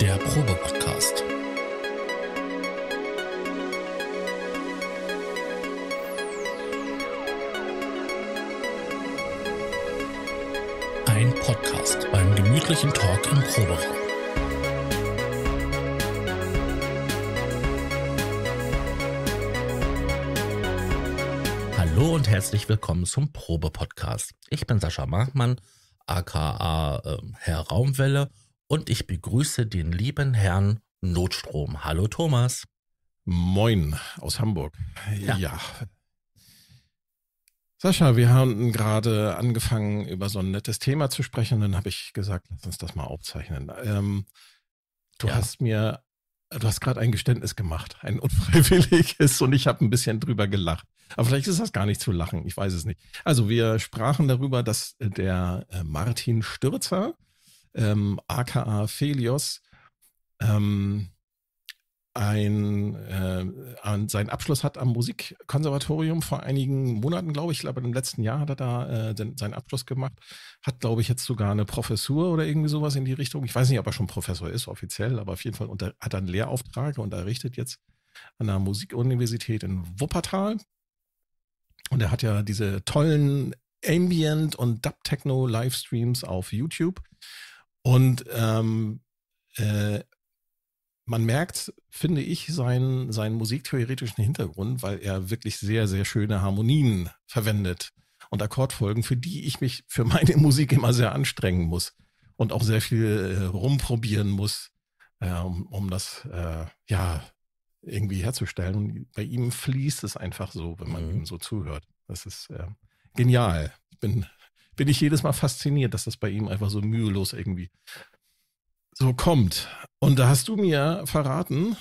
der Probe-Podcast. Ein Podcast beim gemütlichen Talk im Proberaum. Hallo und herzlich willkommen zum Probe-Podcast. Ich bin Sascha Markmann, aka äh, Herr Raumwelle und ich begrüße den lieben Herrn Notstrom. Hallo Thomas. Moin aus Hamburg. Ja. ja. Sascha, wir haben gerade angefangen, über so ein nettes Thema zu sprechen. Dann habe ich gesagt, lass uns das mal aufzeichnen. Ähm, du ja. hast mir, du hast gerade ein Geständnis gemacht, ein unfreiwilliges, und ich habe ein bisschen drüber gelacht. Aber vielleicht ist das gar nicht zu lachen, ich weiß es nicht. Also wir sprachen darüber, dass der äh, Martin Stürzer ähm, aka Felios, ähm, ein, äh, seinen Abschluss hat am Musikkonservatorium vor einigen Monaten, glaube ich, aber im letzten Jahr hat er da äh, den, seinen Abschluss gemacht, hat, glaube ich, jetzt sogar eine Professur oder irgendwie sowas in die Richtung. Ich weiß nicht, ob er schon Professor ist offiziell, aber auf jeden Fall unter, hat er einen Lehrauftrag und errichtet jetzt an der Musikuniversität in Wuppertal. Und er hat ja diese tollen Ambient- und Dub-Techno-Livestreams auf YouTube. Und ähm, äh, man merkt, finde ich, seinen, seinen musiktheoretischen Hintergrund, weil er wirklich sehr, sehr schöne Harmonien verwendet und Akkordfolgen, für die ich mich für meine Musik immer sehr anstrengen muss und auch sehr viel äh, rumprobieren muss, äh, um, um das äh, ja irgendwie herzustellen. Und bei ihm fließt es einfach so, wenn man mhm. ihm so zuhört. Das ist äh, genial. Ich bin bin ich jedes Mal fasziniert, dass das bei ihm einfach so mühelos irgendwie so kommt. Und da hast du mir verraten,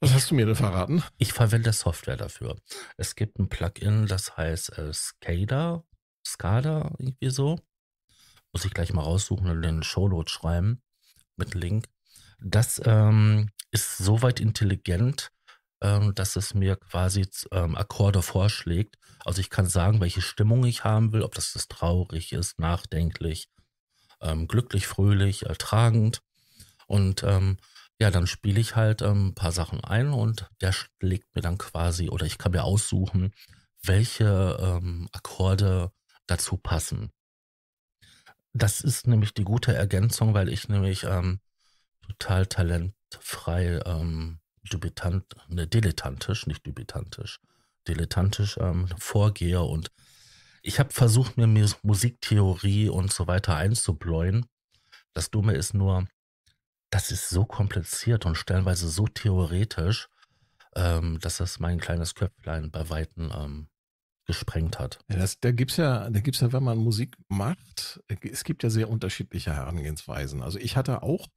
was hast du mir denn verraten? Ich verwende Software dafür. Es gibt ein Plugin, das heißt äh, Skader, Skada, irgendwie so. Muss ich gleich mal raussuchen und den Showload schreiben mit Link. Das ähm, ist soweit intelligent, ähm, dass es mir quasi ähm, Akkorde vorschlägt also ich kann sagen, welche Stimmung ich haben will, ob das, das traurig ist, nachdenklich, ähm, glücklich, fröhlich, ertragend. Und ähm, ja, dann spiele ich halt ähm, ein paar Sachen ein und der schlägt mir dann quasi, oder ich kann mir aussuchen, welche ähm, Akkorde dazu passen. Das ist nämlich die gute Ergänzung, weil ich nämlich ähm, total talentfrei, ähm, dubitant, ne, dilettantisch, nicht dubitantisch, dilettantisch ähm, vorgehe. Und ich habe versucht, mir Musiktheorie und so weiter einzubläuen. Das Dumme ist nur, das ist so kompliziert und stellenweise so theoretisch, ähm, dass das mein kleines Köpflein bei Weitem ähm, gesprengt hat. Ja, das, da gibt es ja, ja, wenn man Musik macht, äh, es gibt ja sehr unterschiedliche Herangehensweisen. Also ich hatte auch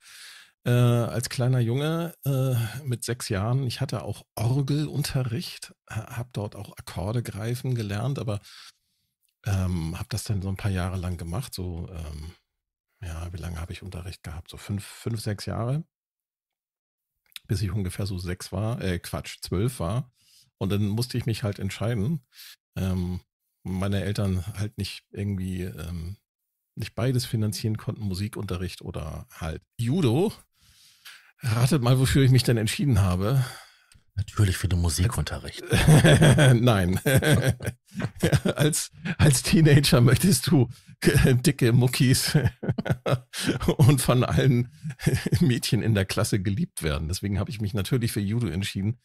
äh, als kleiner Junge äh, mit sechs Jahren, ich hatte auch Orgelunterricht, habe dort auch Akkorde greifen gelernt, aber ähm, habe das dann so ein paar Jahre lang gemacht. So, ähm, ja, wie lange habe ich Unterricht gehabt? So fünf, fünf, sechs Jahre, bis ich ungefähr so sechs war, äh, Quatsch, zwölf war. Und dann musste ich mich halt entscheiden. Ähm, meine Eltern halt nicht irgendwie ähm, nicht beides finanzieren konnten, Musikunterricht oder halt Judo. Ratet mal, wofür ich mich denn entschieden habe. Natürlich für den Musikunterricht. Nein. als, als Teenager möchtest du äh, dicke Muckis und von allen Mädchen in der Klasse geliebt werden. Deswegen habe ich mich natürlich für Judo entschieden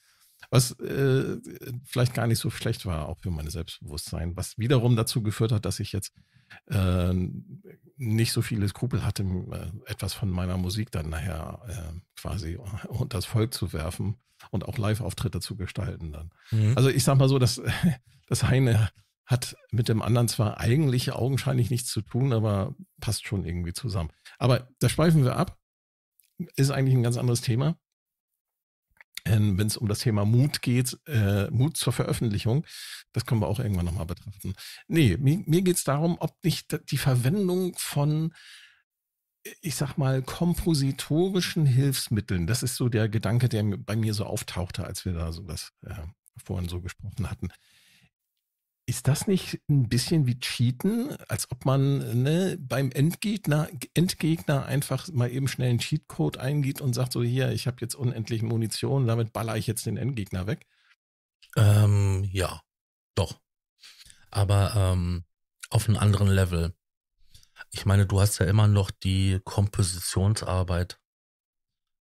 was äh, vielleicht gar nicht so schlecht war, auch für mein Selbstbewusstsein, was wiederum dazu geführt hat, dass ich jetzt äh, nicht so viele Skrupel hatte, äh, etwas von meiner Musik dann nachher äh, quasi unter das Volk zu werfen und auch Live-Auftritte zu gestalten dann. Mhm. Also ich sag mal so, dass das eine hat mit dem anderen zwar eigentlich augenscheinlich nichts zu tun, aber passt schon irgendwie zusammen. Aber da schweifen wir ab. Ist eigentlich ein ganz anderes Thema. Ähm, wenn es um das Thema Mut geht, äh, Mut zur Veröffentlichung. Das können wir auch irgendwann nochmal betrachten. Nee, mir, mir geht es darum, ob nicht die Verwendung von, ich sag mal, kompositorischen Hilfsmitteln, das ist so der Gedanke, der bei mir so auftauchte, als wir da so das äh, vorhin so gesprochen hatten, ist das nicht ein bisschen wie Cheaten, als ob man ne, beim Endgegner, Endgegner einfach mal eben schnell einen Cheatcode eingeht und sagt so, hier, ich habe jetzt unendliche Munition, damit baller ich jetzt den Endgegner weg? Ähm, ja, doch. Aber ähm, auf einem anderen Level. Ich meine, du hast ja immer noch die Kompositionsarbeit,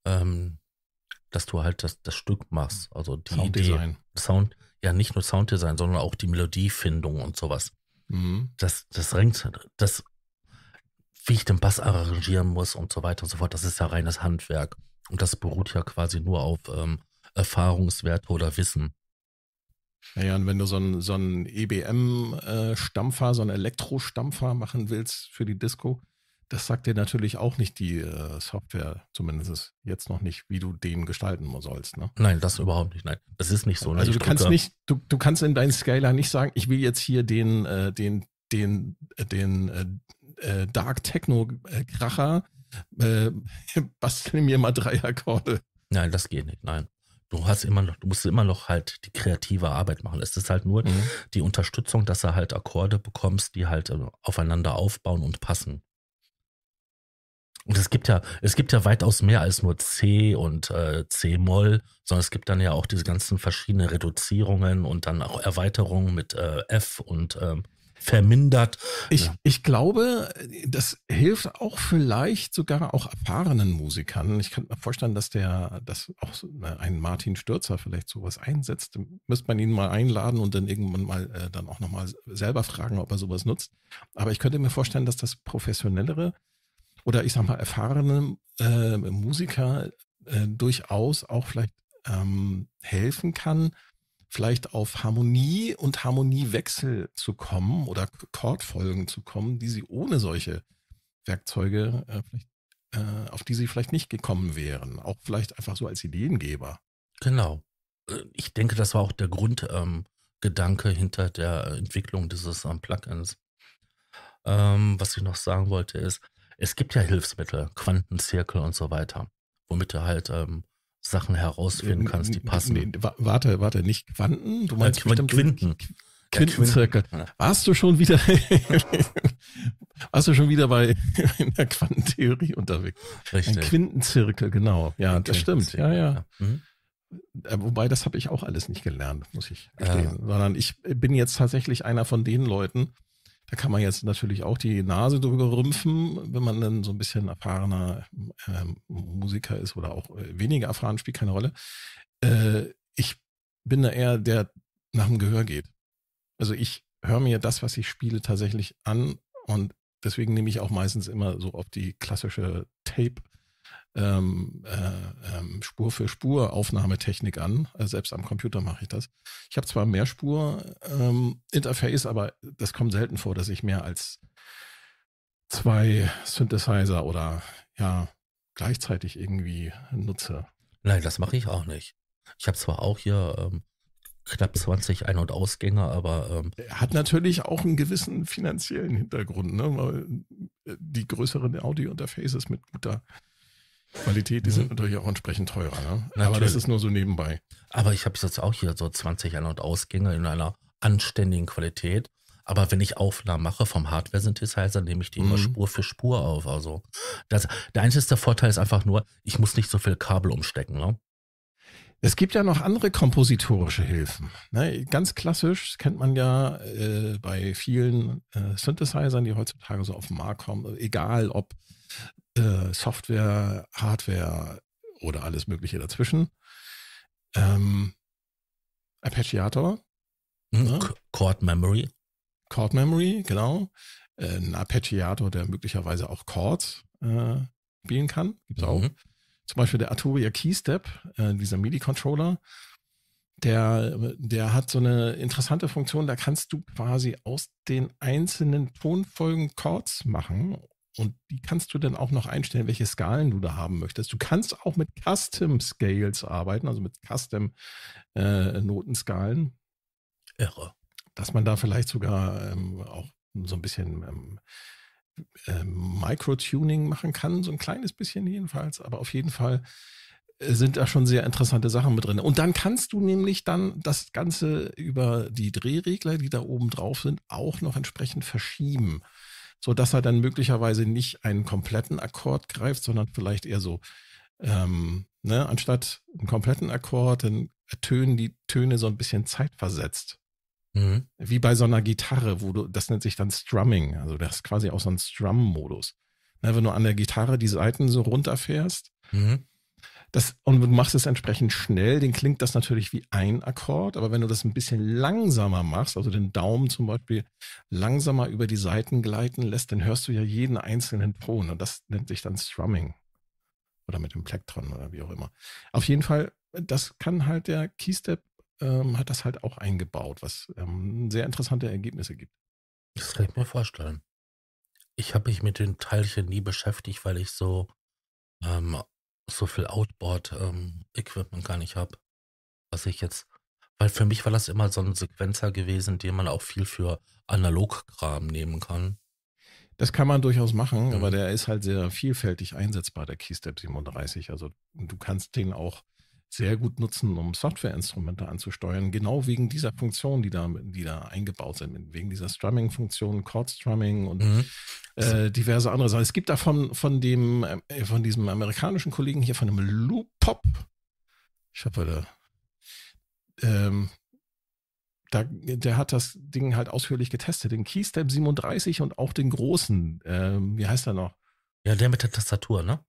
ähm, dass du halt das, das Stück machst, hm. also die Sounddesign. Idee, Sound, ja nicht nur Sounddesign, sondern auch die Melodiefindung und sowas. Mhm. Das, das renkt, das, wie ich den Bass arrangieren muss und so weiter und so fort, das ist ja reines Handwerk. Und das beruht ja quasi nur auf ähm, Erfahrungswerte oder Wissen. Naja, und wenn du so einen so EBM-Stampfer, e äh, so einen Elektro-Stampfer machen willst für die Disco, das sagt dir natürlich auch nicht die äh, Software, zumindest jetzt noch nicht, wie du den gestalten sollst. Ne? Nein, das überhaupt nicht. Nein, das ist nicht so. Ne? Also du kannst nicht, du, du kannst in deinen Scaler nicht sagen, ich will jetzt hier den, äh, den, den, äh, den äh, Dark Techno Kracher bastel mir mal drei Akkorde. Nein, das geht nicht. Nein. Du hast immer noch, du musst immer noch halt die kreative Arbeit machen. Es ist halt nur mhm. die Unterstützung, dass du halt Akkorde bekommst, die halt aufeinander aufbauen und passen. Und es gibt ja, es gibt ja weitaus mehr als nur C und äh, C-Moll, sondern es gibt dann ja auch diese ganzen verschiedenen Reduzierungen und dann auch Erweiterungen mit äh, F und ähm, vermindert. Ich, ja. ich glaube, das hilft auch vielleicht sogar auch erfahrenen Musikern. Ich kann mir vorstellen, dass der, dass auch so ne, ein Martin Stürzer vielleicht sowas einsetzt. Müsste man ihn mal einladen und dann irgendwann mal äh, dann auch nochmal selber fragen, ob er sowas nutzt. Aber ich könnte mir vorstellen, dass das professionellere oder ich sag mal erfahrene äh, Musiker äh, durchaus auch vielleicht ähm, helfen kann, vielleicht auf Harmonie und Harmoniewechsel zu kommen oder Chordfolgen zu kommen, die sie ohne solche Werkzeuge äh, vielleicht äh, auf die sie vielleicht nicht gekommen wären. Auch vielleicht einfach so als Ideengeber. Genau. Äh, ich denke, das war auch der Grundgedanke ähm, hinter der Entwicklung dieses ähm, Plugins. Ähm, was ich noch sagen wollte ist, es gibt ja Hilfsmittel, Quantenzirkel und so weiter, womit du halt ähm, Sachen herausfinden kannst, die passen. Nee, warte, warte, nicht Quanten? Du äh, meinst äh, Quinten. Quintenzirkel. Warst du schon wieder, warst du schon wieder bei der Quantentheorie unterwegs? Richtig. Ein Quintenzirkel, genau. Ja, das stimmt. Ja, ja. Mhm. Äh, wobei, das habe ich auch alles nicht gelernt, muss ich gestehen. Äh. Sondern ich bin jetzt tatsächlich einer von den Leuten, da kann man jetzt natürlich auch die Nase drüber rümpfen, wenn man dann so ein bisschen erfahrener ähm, Musiker ist oder auch äh, weniger erfahren, spielt keine Rolle. Äh, ich bin da eher der nach dem Gehör geht. Also ich höre mir das, was ich spiele, tatsächlich an und deswegen nehme ich auch meistens immer so auf die klassische Tape ähm, äh, ähm, Spur für Spur Aufnahmetechnik an. Also selbst am Computer mache ich das. Ich habe zwar mehr Spur ähm, Interface, aber das kommt selten vor, dass ich mehr als zwei Synthesizer oder ja gleichzeitig irgendwie nutze. Nein, das mache ich auch nicht. Ich habe zwar auch hier ähm, knapp 20 Ein- und Ausgänger, aber ähm, hat natürlich auch einen gewissen finanziellen Hintergrund, ne? weil äh, die größeren Audio-Interfaces mit guter Qualität, die mhm. sind natürlich auch entsprechend teurer. Ne? Aber das ist nur so nebenbei. Aber ich habe jetzt auch hier so 20 An- und Ausgänge in einer anständigen Qualität. Aber wenn ich Aufnahmen mache vom Hardware-Synthesizer, nehme ich die mhm. immer Spur für Spur auf. Also das, der einzige Vorteil ist einfach nur, ich muss nicht so viel Kabel umstecken. Ne? Es gibt ja noch andere kompositorische Hilfen. Ne, ganz klassisch kennt man ja äh, bei vielen äh, Synthesizern, die heutzutage so auf den Markt kommen, egal ob äh, Software, Hardware oder alles Mögliche dazwischen. Ähm, Arpeggiator. Mhm. Ne? Chord Memory. Chord Memory, genau. Äh, ein Arpeggiator, der möglicherweise auch Chords äh, spielen kann. Gibt es auch. Mhm. Zum Beispiel der Arturia Keystep, äh, dieser MIDI-Controller, der, der hat so eine interessante Funktion, da kannst du quasi aus den einzelnen Tonfolgen Chords machen und die kannst du dann auch noch einstellen, welche Skalen du da haben möchtest. Du kannst auch mit Custom Scales arbeiten, also mit Custom äh, Notenskalen. Irre. Dass man da vielleicht sogar ähm, auch so ein bisschen ähm, ähm, Microtuning machen kann, so ein kleines bisschen jedenfalls, aber auf jeden Fall äh, sind da schon sehr interessante Sachen mit drin. Und dann kannst du nämlich dann das Ganze über die Drehregler, die da oben drauf sind, auch noch entsprechend verschieben so dass er dann möglicherweise nicht einen kompletten Akkord greift, sondern vielleicht eher so, ähm, ne, anstatt einen kompletten Akkord, dann ertönen die Töne so ein bisschen zeitversetzt. Mhm. Wie bei so einer Gitarre, wo du, das nennt sich dann Strumming, also das ist quasi auch so ein Strum-Modus. Ne, wenn du an der Gitarre die Seiten so runterfährst, mhm. Das, und du machst es entsprechend schnell, den klingt das natürlich wie ein Akkord, aber wenn du das ein bisschen langsamer machst, also den Daumen zum Beispiel langsamer über die Seiten gleiten lässt, dann hörst du ja jeden einzelnen Ton und das nennt sich dann Strumming oder mit dem Plektron oder wie auch immer. Auf jeden Fall, das kann halt der Keystep ähm, hat das halt auch eingebaut, was ähm, sehr interessante Ergebnisse gibt. Das kann ich mir vorstellen. Ich habe mich mit den Teilchen nie beschäftigt, weil ich so ähm, so viel Outboard-Equipment ähm, gar nicht habe. Was ich jetzt, weil für mich war das immer so ein Sequenzer gewesen, den man auch viel für Analogkram nehmen kann. Das kann man durchaus machen, mhm. aber der ist halt sehr vielfältig einsetzbar, der Keystep 37. Also du kannst den auch sehr gut nutzen, um Softwareinstrumente anzusteuern, genau wegen dieser Funktionen, die da, die da eingebaut sind, wegen dieser Strumming-Funktion, Chord-Strumming und mhm. äh, diverse andere Sachen. Es gibt da von, von dem, äh, von diesem amerikanischen Kollegen hier, von dem Loop Pop, ich hab da, ähm, da, der hat das Ding halt ausführlich getestet, den Keystep 37 und auch den großen, ähm, wie heißt er noch? Ja, der mit der Tastatur, ne?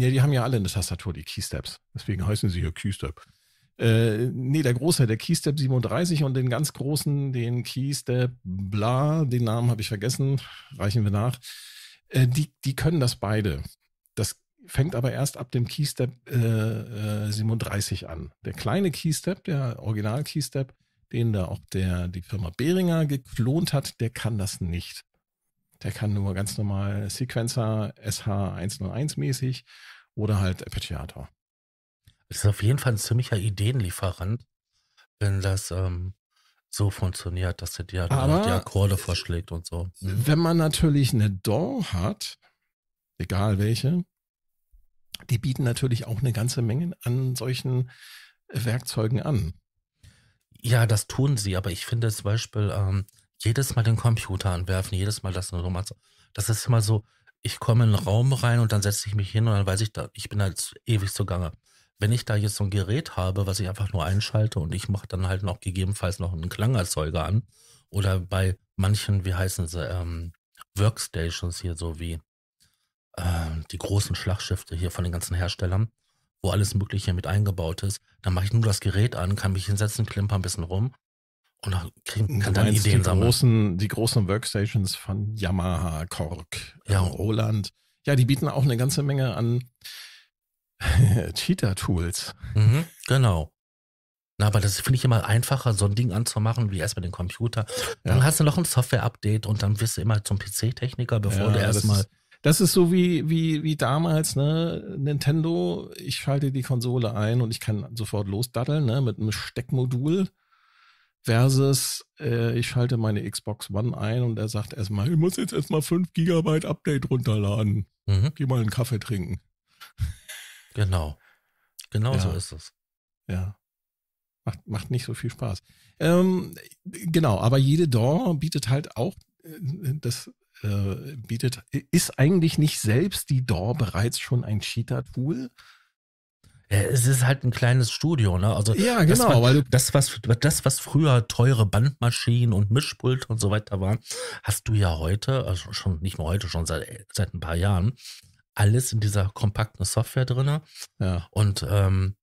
Ja, die haben ja alle eine Tastatur, die Keysteps. Deswegen heißen sie hier Keystep. Äh, nee, der große, der Keystep 37 und den ganz großen, den Keystep bla, den Namen habe ich vergessen, reichen wir nach. Äh, die, die können das beide. Das fängt aber erst ab dem Keystep äh, 37 äh, an. Der kleine Keystep, der Original Keystep, den da auch der, die Firma Behringer geklont hat, der kann das nicht. Der kann nur ganz normal Sequencer SH101-mäßig oder halt Apache Das Ist auf jeden Fall ein ziemlicher Ideenlieferant, wenn das ähm, so funktioniert, dass er dir halt die Akkorde vorschlägt und so. Mhm. Wenn man natürlich eine DAW hat, egal welche, die bieten natürlich auch eine ganze Menge an solchen Werkzeugen an. Ja, das tun sie, aber ich finde zum Beispiel ähm, jedes Mal den Computer anwerfen, jedes Mal das und so. Das ist immer so, ich komme in einen Raum rein und dann setze ich mich hin und dann weiß ich, da, ich bin halt ewig zugange. Wenn ich da jetzt so ein Gerät habe, was ich einfach nur einschalte und ich mache dann halt noch gegebenenfalls noch einen Klangerzeuger an oder bei manchen, wie heißen sie, ähm, Workstations hier so wie äh, die großen Schlagschifte hier von den ganzen Herstellern, wo alles Mögliche mit eingebaut ist, dann mache ich nur das Gerät an, kann mich hinsetzen, klimper ein bisschen rum und dann kriegen, kann dann Ideen die sammeln. Großen, die großen Workstations von Yamaha, Kork, ja. Ähm, Roland, ja, die bieten auch eine ganze Menge an Cheater-Tools. Mhm, genau. Na, aber das finde ich immer einfacher, so ein Ding anzumachen, wie erstmal den Computer. Dann ja. hast du noch ein Software-Update und dann wirst du immer zum PC-Techniker, bevor ja, du erstmal. Das, das, ist so wie, wie, wie damals, ne? Nintendo, ich schalte die Konsole ein und ich kann sofort losdatteln, ne? Mit einem Steckmodul. Versus, äh, ich schalte meine Xbox One ein und er sagt erstmal, ich muss jetzt erstmal 5 Gigabyte Update runterladen. Mhm. Geh mal einen Kaffee trinken. Genau. Genau ja. so ist es. Ja. Macht, macht nicht so viel Spaß. Ähm, genau, aber jede DOR bietet halt auch äh, das äh, bietet, ist eigentlich nicht selbst die DOR bereits schon ein Cheater-Tool? es ist halt ein kleines Studio, ne? Also ja, genau. Das, war, das, was, das, was früher teure Bandmaschinen und Mischpult und so weiter waren, hast du ja heute, also schon nicht nur heute, schon seit, seit ein paar Jahren, alles in dieser kompakten Software drin. Ja. Und ähm,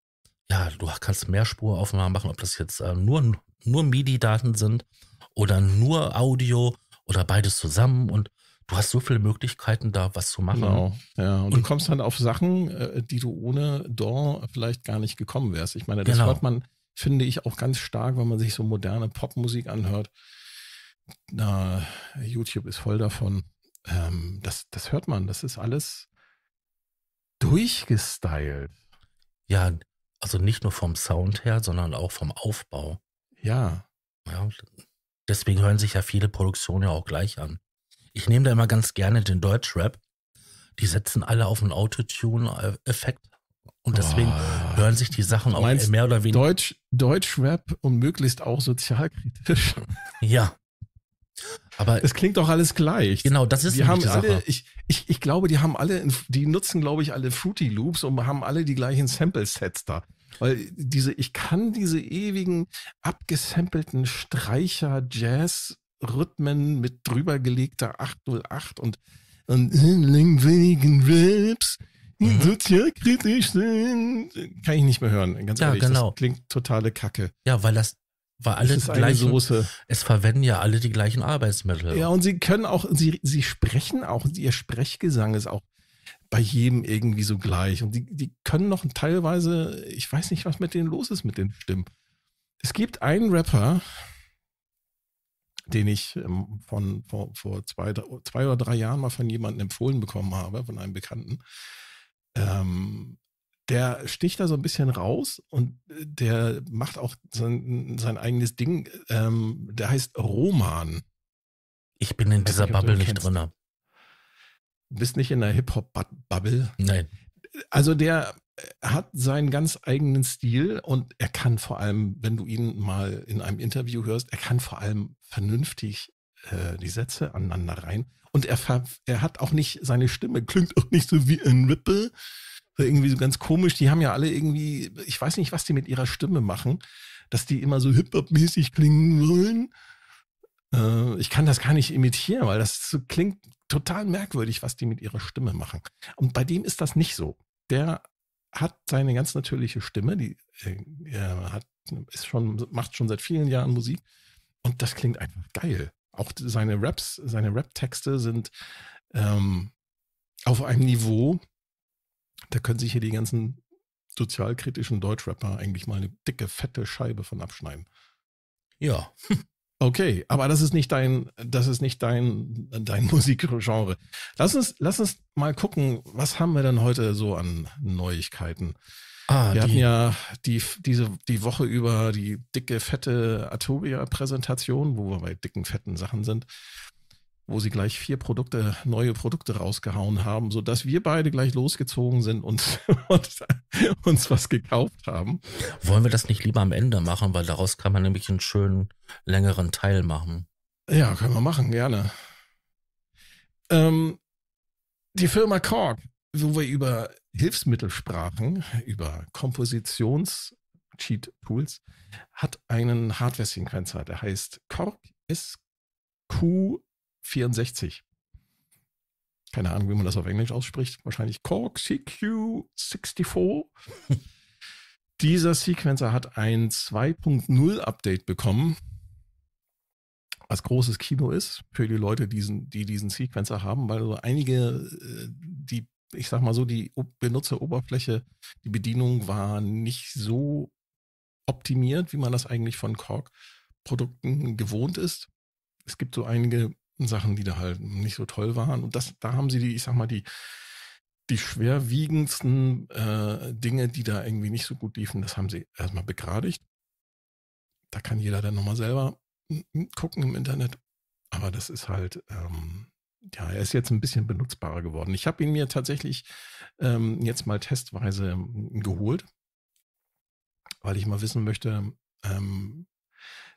ja, du kannst mehr Spuraufnahmen machen, ob das jetzt äh, nur, nur MIDI-Daten sind oder nur Audio oder beides zusammen und du hast so viele Möglichkeiten, da was zu machen. Genau, ja. Und, und du kommst dann auf Sachen, äh, die du ohne DAW vielleicht gar nicht gekommen wärst. Ich meine, das genau. hört man, finde ich, auch ganz stark, wenn man sich so moderne Popmusik anhört. Na, YouTube ist voll davon. Ähm, das, das hört man, das ist alles durchgestylt. Ja, also nicht nur vom Sound her, sondern auch vom Aufbau. Ja. ja deswegen hören sich ja viele Produktionen ja auch gleich an ich nehme da immer ganz gerne den Deutschrap. Die setzen alle auf einen Autotune-Effekt. Und deswegen oh. hören sich die Sachen auch mehr oder weniger. Deutsch, Deutschrap und möglichst auch sozialkritisch. Ja. Aber es klingt doch alles gleich. Genau, das ist die haben alle, ich, ich, ich glaube, die haben alle, die nutzen, glaube ich, alle Fruity Loops und haben alle die gleichen Sample-Sets da. Weil diese, ich kann diese ewigen abgesampelten Streicher, Jazz, Rhythmen mit drübergelegter 808 und, und langweiligen Raps, die mhm. sozialkritisch sind, kann ich nicht mehr hören. Ganz ja, ehrlich, genau. das klingt totale Kacke. Ja, weil das weil alles die Soße. Es verwenden ja alle die gleichen Arbeitsmittel. Ja, und sie können auch, sie, sie sprechen auch, ihr Sprechgesang ist auch bei jedem irgendwie so gleich. Und die, die können noch teilweise, ich weiß nicht, was mit denen los ist mit den Stimmen. Es gibt einen Rapper, den ich ähm, von, vor, vor zwei, zwei oder drei Jahren mal von jemandem empfohlen bekommen habe, von einem Bekannten. Ähm, der sticht da so ein bisschen raus und äh, der macht auch sein, sein eigenes Ding. Ähm, der heißt Roman. Ich bin in dieser Bubble nicht kennst. drin. Bist nicht in der Hip-Hop-Bubble? Nein. Also der hat seinen ganz eigenen Stil und er kann vor allem, wenn du ihn mal in einem Interview hörst, er kann vor allem vernünftig äh, die Sätze aneinander rein. Und er, er hat auch nicht, seine Stimme klingt auch nicht so wie ein Ripple. Irgendwie so ganz komisch. Die haben ja alle irgendwie, ich weiß nicht, was die mit ihrer Stimme machen, dass die immer so hip-hop-mäßig klingen wollen. Äh, ich kann das gar nicht imitieren, weil das so klingt total merkwürdig, was die mit ihrer Stimme machen. Und bei dem ist das nicht so. Der hat seine ganz natürliche Stimme, die äh, hat, ist schon, macht schon seit vielen Jahren Musik und das klingt einfach geil. Auch seine Raps, seine Rap-Texte sind ähm, auf einem Niveau, da können sich hier die ganzen sozialkritischen Deutschrapper eigentlich mal eine dicke, fette Scheibe von abschneiden. Ja, Okay, aber das ist nicht dein, das ist nicht dein, dein Musikgenre. Lass uns, lass uns mal gucken, was haben wir denn heute so an Neuigkeiten? Ah, wir die, hatten ja die, diese, die Woche über die dicke, fette Atobia-Präsentation, wo wir bei dicken, fetten Sachen sind wo sie gleich vier Produkte, neue Produkte rausgehauen haben, sodass wir beide gleich losgezogen sind und, und uns was gekauft haben. Wollen wir das nicht lieber am Ende machen, weil daraus kann man nämlich einen schönen längeren Teil machen. Ja, können wir machen, gerne. Ähm, die Firma Korg, wo wir über Hilfsmittel sprachen, über Kompositions-Cheat-Tools, hat einen Hardware-Sequencer, der heißt Korg SQ 64. Keine Ahnung, wie man das auf Englisch ausspricht. Wahrscheinlich Cork CQ64. Dieser Sequencer hat ein 2.0 Update bekommen, was großes Kino ist für die Leute, diesen, die diesen Sequencer haben, weil so einige, äh, die, ich sag mal so, die Benutzeroberfläche, die Bedienung war nicht so optimiert, wie man das eigentlich von cork Produkten gewohnt ist. Es gibt so einige Sachen, die da halt nicht so toll waren. Und das, da haben sie die, ich sag mal, die, die schwerwiegendsten äh, Dinge, die da irgendwie nicht so gut liefen, das haben sie erstmal begradigt. Da kann jeder dann nochmal selber gucken im Internet. Aber das ist halt, ähm, ja, er ist jetzt ein bisschen benutzbarer geworden. Ich habe ihn mir tatsächlich ähm, jetzt mal testweise ähm, geholt, weil ich mal wissen möchte, ähm,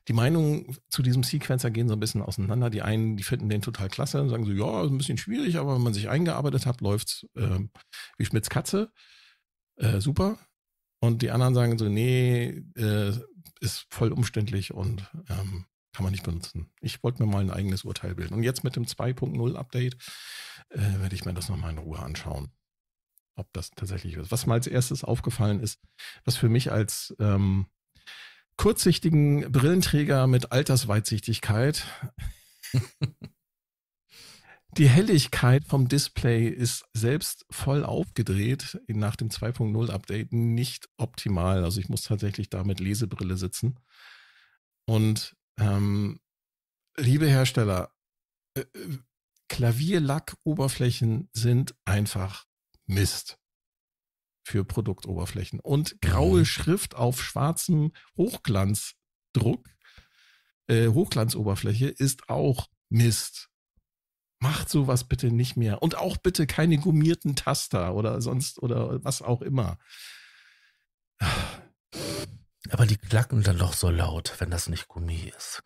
die Meinungen zu diesem Sequencer gehen so ein bisschen auseinander. Die einen, die finden den total klasse und sagen so, ja, ist ein bisschen schwierig, aber wenn man sich eingearbeitet hat, läuft's äh, wie Schmitz Katze. Äh, super. Und die anderen sagen so, nee, äh, ist voll umständlich und ähm, kann man nicht benutzen. Ich wollte mir mal ein eigenes Urteil bilden. Und jetzt mit dem 2.0 Update äh, werde ich mir das nochmal in Ruhe anschauen, ob das tatsächlich ist. Was mir als erstes aufgefallen ist, was für mich als ähm, kurzsichtigen Brillenträger mit Altersweitsichtigkeit. Die Helligkeit vom Display ist selbst voll aufgedreht nach dem 2.0 Update nicht optimal. Also ich muss tatsächlich da mit Lesebrille sitzen. Und ähm, liebe Hersteller, äh, äh Klavierlackoberflächen sind einfach Mist für Produktoberflächen und graue mhm. Schrift auf schwarzem Hochglanzdruck, äh, Hochglanzoberfläche ist auch Mist. Macht sowas bitte nicht mehr. Und auch bitte keine gummierten Taster oder sonst oder was auch immer. Aber die klacken dann doch so laut, wenn das nicht Gummi ist.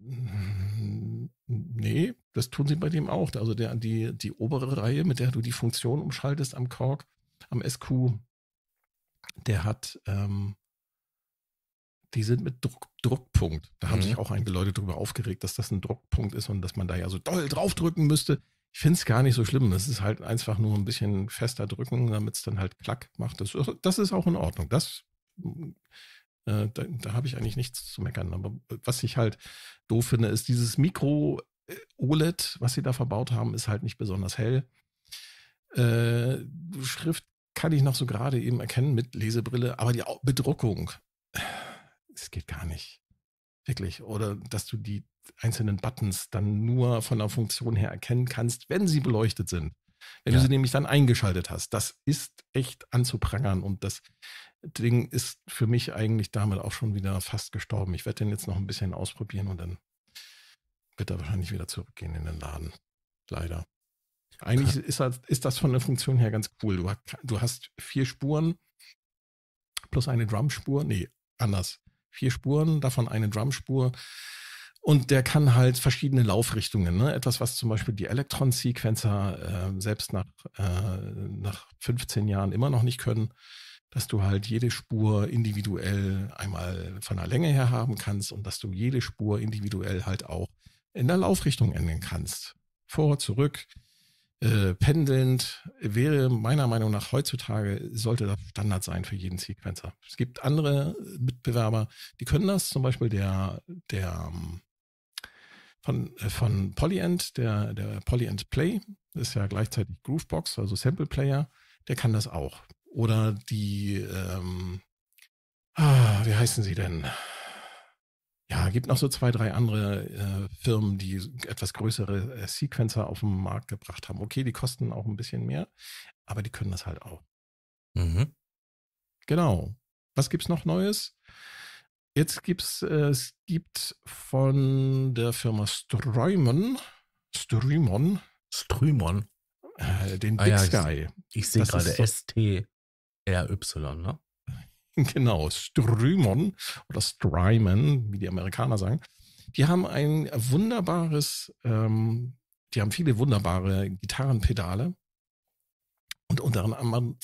Nee, das tun sie bei dem auch. Also der, die, die obere Reihe, mit der du die Funktion umschaltest am Kork, am SQ, der hat, ähm, die sind mit Druck, Druckpunkt. Da haben sich mhm. auch einige Leute darüber aufgeregt, dass das ein Druckpunkt ist und dass man da ja so doll draufdrücken müsste. Ich finde es gar nicht so schlimm. Das ist halt einfach nur ein bisschen fester drücken, damit es dann halt klack macht. Das, das, ist auch in Ordnung. Das, äh, da, da habe ich eigentlich nichts zu meckern. Aber was ich halt doof finde, ist dieses Mikro-OLED, was sie da verbaut haben, ist halt nicht besonders hell. Äh, Schrift kann ich noch so gerade eben erkennen mit Lesebrille, aber die Bedruckung, es geht gar nicht. Wirklich. Oder dass du die einzelnen Buttons dann nur von der Funktion her erkennen kannst, wenn sie beleuchtet sind. Wenn ja. du sie nämlich dann eingeschaltet hast. Das ist echt anzuprangern und das Ding ist für mich eigentlich damit auch schon wieder fast gestorben. Ich werde den jetzt noch ein bisschen ausprobieren und dann wird er wahrscheinlich wieder zurückgehen in den Laden. Leider. Eigentlich ist das, ist das von der Funktion her ganz cool. Du, du hast vier Spuren plus eine Drumspur. Nee, anders. Vier Spuren, davon eine Drumspur. Und der kann halt verschiedene Laufrichtungen. Ne? Etwas, was zum Beispiel die Elektron-Sequencer äh, selbst nach, äh, nach 15 Jahren immer noch nicht können, dass du halt jede Spur individuell einmal von der Länge her haben kannst und dass du jede Spur individuell halt auch in der Laufrichtung ändern kannst. Vor, zurück, äh, pendelnd wäre meiner Meinung nach heutzutage, sollte das Standard sein für jeden Sequencer. Es gibt andere äh, Mitbewerber, die können das, zum Beispiel der, der ähm, von, äh, von Polyend, der, der Polyend Play, ist ja gleichzeitig Groovebox, also Sample Player, der kann das auch. Oder die, ähm, ah, wie heißen sie denn? Ja, gibt noch so zwei, drei andere äh, Firmen, die etwas größere äh, Sequencer auf den Markt gebracht haben. Okay, die kosten auch ein bisschen mehr, aber die können das halt auch. Mhm. Genau. Was gibt's noch Neues? Jetzt gibt's, äh, es gibt von der Firma Strömon, Strömon, Strömon, äh, den ah, Big ja, Sky. Ich, ich sehe gerade so, S-T-R-Y, ne? Genau, Strymon oder Strymon, wie die Amerikaner sagen. Die haben ein wunderbares, ähm, die haben viele wunderbare Gitarrenpedale. Und unter,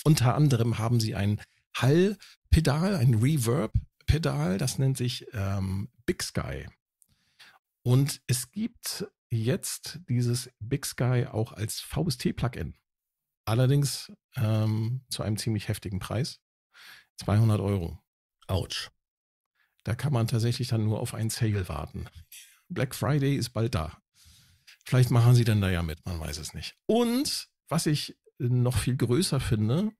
unter anderem haben sie ein Hallpedal, ein Reverb-Pedal, das nennt sich ähm, Big Sky. Und es gibt jetzt dieses Big Sky auch als VST-Plugin. Allerdings ähm, zu einem ziemlich heftigen Preis. 200 Euro. Autsch. Da kann man tatsächlich dann nur auf einen Sale warten. Black Friday ist bald da. Vielleicht machen sie dann da ja mit, man weiß es nicht. Und was ich noch viel größer finde,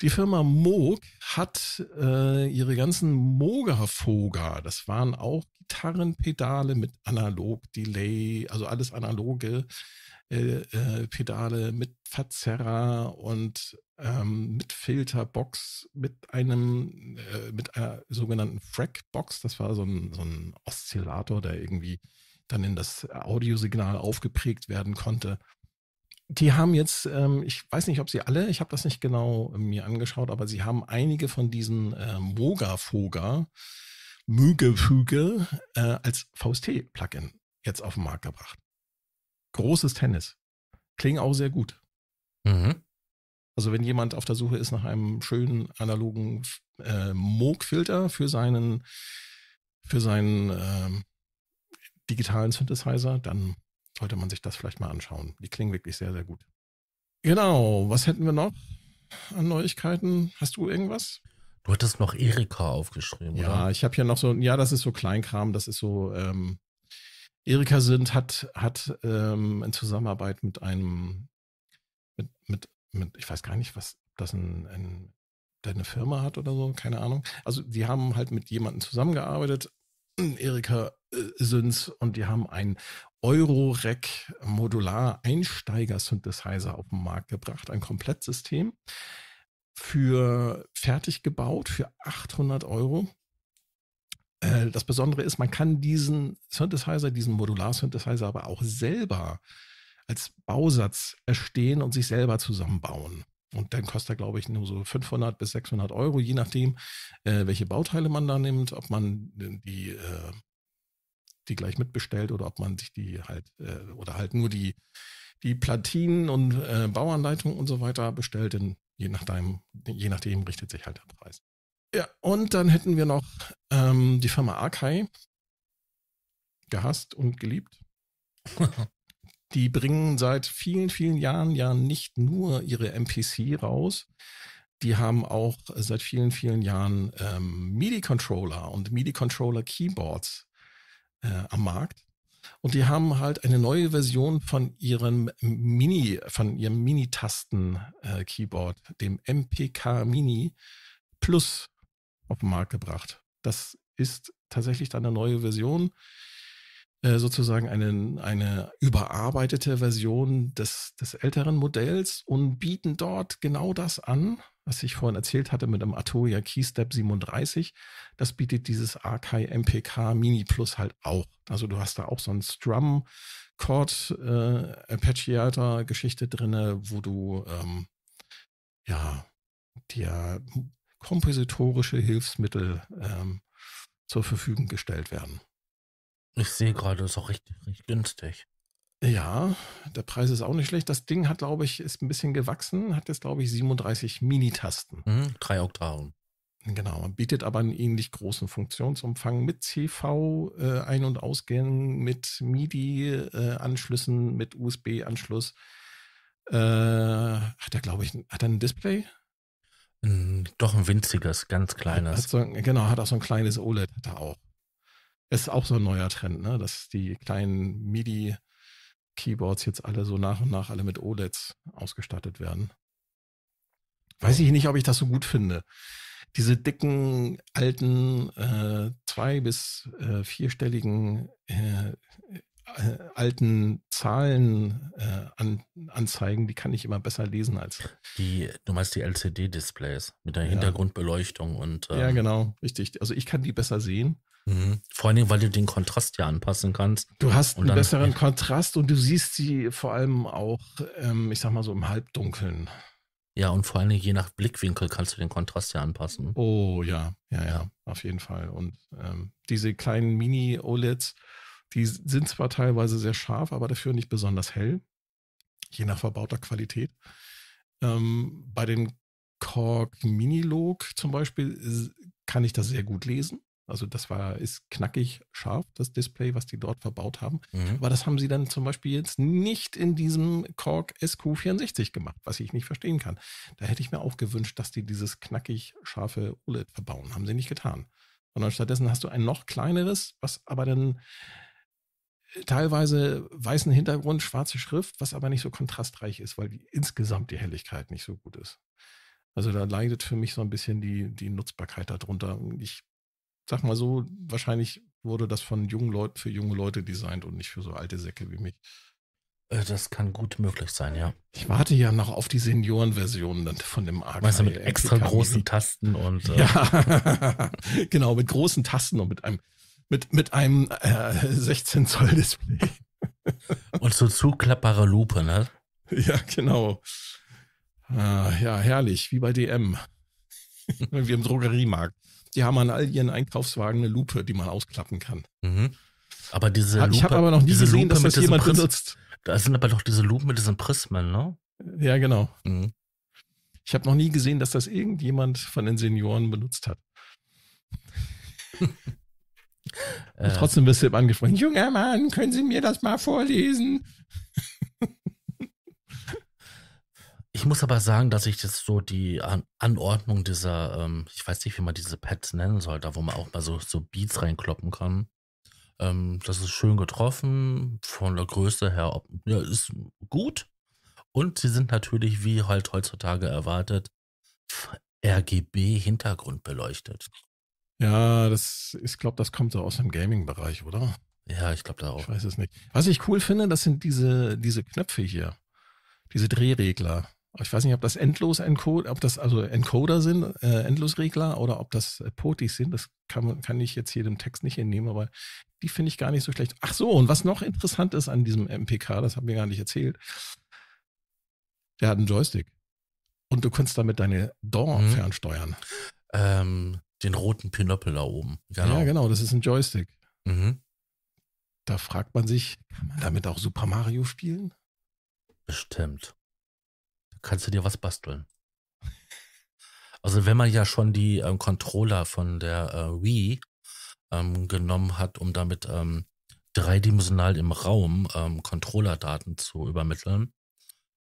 die Firma Moog hat äh, ihre ganzen Moga-Foga, das waren auch Gitarrenpedale mit Analog-Delay, also alles analoge äh, äh, Pedale mit Verzerrer und ähm, mit Filterbox, mit einem, äh, mit einer sogenannten Frack-Box. Das war so ein, so ein Oszillator, der irgendwie dann in das Audiosignal aufgeprägt werden konnte. Die haben jetzt, ähm, ich weiß nicht, ob sie alle, ich habe das nicht genau ähm, mir angeschaut, aber sie haben einige von diesen äh, Moga-Foga, Mögefüge äh, als VST-Plugin jetzt auf den Markt gebracht. Großes Tennis. Klingt auch sehr gut. Mhm. Also wenn jemand auf der Suche ist nach einem schönen analogen äh, Moog-Filter für seinen, für seinen äh, digitalen Synthesizer, dann sollte man sich das vielleicht mal anschauen. Die klingen wirklich sehr, sehr gut. Genau, was hätten wir noch an Neuigkeiten? Hast du irgendwas? Du hattest noch Erika aufgeschrieben, ja, oder? Ja, ich habe hier noch so, ja, das ist so Kleinkram, das ist so, ähm, Erika sind hat, hat ähm, in Zusammenarbeit mit einem mit, ich weiß gar nicht, was das ein, ein deine Firma hat oder so, keine Ahnung. Also die haben halt mit jemandem zusammengearbeitet, Erika äh, Süns, und die haben einen euro Modular Einsteiger-Synthesizer auf den Markt gebracht, ein Komplettsystem für fertig gebaut für 800 Euro. Äh, das Besondere ist, man kann diesen Synthesizer, diesen Modular-Synthesizer aber auch selber als Bausatz erstehen und sich selber zusammenbauen. Und dann kostet er, glaube ich, nur so 500 bis 600 Euro, je nachdem, äh, welche Bauteile man da nimmt, ob man die, äh, die gleich mitbestellt oder ob man sich die halt, äh, oder halt nur die, die Platinen und äh, Bauanleitungen und so weiter bestellt. Denn je nachdem, je nachdem richtet sich halt der Preis. Ja, und dann hätten wir noch ähm, die Firma Arkai gehasst und geliebt. die bringen seit vielen, vielen Jahren ja nicht nur ihre MPC raus. Die haben auch seit vielen, vielen Jahren ähm, MIDI-Controller und MIDI-Controller-Keyboards äh, am Markt. Und die haben halt eine neue Version von ihrem Mini, von ihrem Mini-Tasten-Keyboard, äh, dem MPK Mini Plus auf den Markt gebracht. Das ist tatsächlich dann eine neue Version äh, sozusagen einen, eine überarbeitete Version des, des älteren Modells und bieten dort genau das an, was ich vorhin erzählt hatte mit dem Atoya Keystep 37. Das bietet dieses Arkai MPK Mini Plus halt auch. Also du hast da auch so ein Strum Chord äh, Arpeggiator Geschichte drinne, wo du ähm, ja dir kompositorische Hilfsmittel ähm, zur Verfügung gestellt werden. Ich sehe gerade, ist auch richtig, richtig günstig. Ja, der Preis ist auch nicht schlecht. Das Ding hat, glaube ich, ist ein bisschen gewachsen, hat jetzt, glaube ich, 37 Minitasten. Mhm, drei Oktaven. Genau, bietet aber einen ähnlich großen Funktionsumfang mit CV äh, ein- und Ausgängen, mit MIDI-Anschlüssen, äh, mit USB-Anschluss. Äh, hat er, glaube ich, hat er ein Display? Hm, doch ein winziges, ganz kleines. Hat so, genau, hat auch so ein kleines OLED, hat er auch ist auch so ein neuer Trend, ne? dass die kleinen MIDI-Keyboards jetzt alle so nach und nach alle mit OLEDs ausgestattet werden. Weiß ich nicht, ob ich das so gut finde. Diese dicken, alten, äh, zwei- bis äh, vierstelligen äh, äh alten Zahlen äh, an, anzeigen, die kann ich immer besser lesen als. Die, du meinst die LCD-Displays mit der ja. Hintergrundbeleuchtung und. Ähm, ja, genau, richtig. Also ich kann die besser sehen. Mhm. Vor allen Dingen, weil du den Kontrast ja anpassen kannst. Du hast einen besseren Kontrast und du siehst sie vor allem auch, ähm, ich sag mal so im Halbdunkeln. Ja, und vor allen Dingen je nach Blickwinkel kannst du den Kontrast ja anpassen. Oh ja, ja, ja, auf jeden Fall. Und ähm, diese kleinen Mini-OLEDs, die sind zwar teilweise sehr scharf, aber dafür nicht besonders hell, je nach verbauter Qualität. Ähm, bei den Korg Minilog zum Beispiel kann ich das sehr gut lesen. Also das war, ist knackig scharf, das Display, was die dort verbaut haben. Mhm. Aber das haben sie dann zum Beispiel jetzt nicht in diesem Korg SQ64 gemacht, was ich nicht verstehen kann. Da hätte ich mir auch gewünscht, dass die dieses knackig scharfe OLED verbauen. Haben sie nicht getan. Sondern stattdessen hast du ein noch kleineres, was aber dann äh, teilweise weißen Hintergrund, schwarze Schrift, was aber nicht so kontrastreich ist, weil die, insgesamt die Helligkeit nicht so gut ist. Also da leidet für mich so ein bisschen die, die Nutzbarkeit darunter. Ich sag mal so, wahrscheinlich wurde das von jungen Leuten für junge Leute designt und nicht für so alte Säcke wie mich. Äh, das kann gut möglich sein, ja. Ich warte ja noch auf die Seniorenversion dann von dem Arc. Weißt e du, mit extra großen Tasten und. Äh ja, genau, mit großen Tasten und mit einem, mit, mit einem äh, 16-Zoll-Display. und so zuklappbare Lupe, ne? Ja, genau. Ah, ja, herrlich, wie bei DM. Wie im Drogeriemarkt. Die haben an all ihren Einkaufswagen eine Lupe, die man ausklappen kann. Mhm. Aber diese Lupe, ich habe aber noch nie gesehen, Lupe dass das jemand Prism benutzt. Da sind aber doch diese Lupen mit diesen Prismen, ne? Ja, genau. Mhm. Ich habe noch nie gesehen, dass das irgendjemand von den Senioren benutzt hat. Äh. trotzdem bist du eben angesprochen. Junger Mann, können Sie mir das mal vorlesen? Ich muss aber sagen, dass ich das so die An Anordnung dieser, ähm, ich weiß nicht, wie man diese Pads nennen sollte, wo man auch mal so, so Beats reinkloppen kann. Ähm, das ist schön getroffen, von der Größe her ob, ja, ist gut. Und sie sind natürlich, wie halt heutzutage erwartet, RGB-Hintergrund beleuchtet. Ja, das, ich glaube, das kommt so aus dem Gaming-Bereich, oder? Ja, ich glaube da auch. Ich weiß es nicht. Was ich cool finde, das sind diese, diese Knöpfe hier. Diese Drehregler ich weiß nicht, ob das endlos Encode, ob das also Encoder sind, äh, Endlosregler oder ob das äh, Potis sind. Das kann, kann ich jetzt hier dem Text nicht hinnehmen, aber die finde ich gar nicht so schlecht. Ach so, und was noch interessant ist an diesem MPK, das haben wir gar nicht erzählt, der hat einen Joystick. Und du kannst damit deine DAW mhm. fernsteuern. Ähm, den roten Pinöppel da oben. Genau. Ja, genau, das ist ein Joystick. Mhm. Da fragt man sich, kann man damit auch Super Mario spielen? Bestimmt kannst du dir was basteln. Also wenn man ja schon die ähm, Controller von der äh, Wii ähm, genommen hat, um damit ähm, dreidimensional im Raum ähm, Controllerdaten zu übermitteln,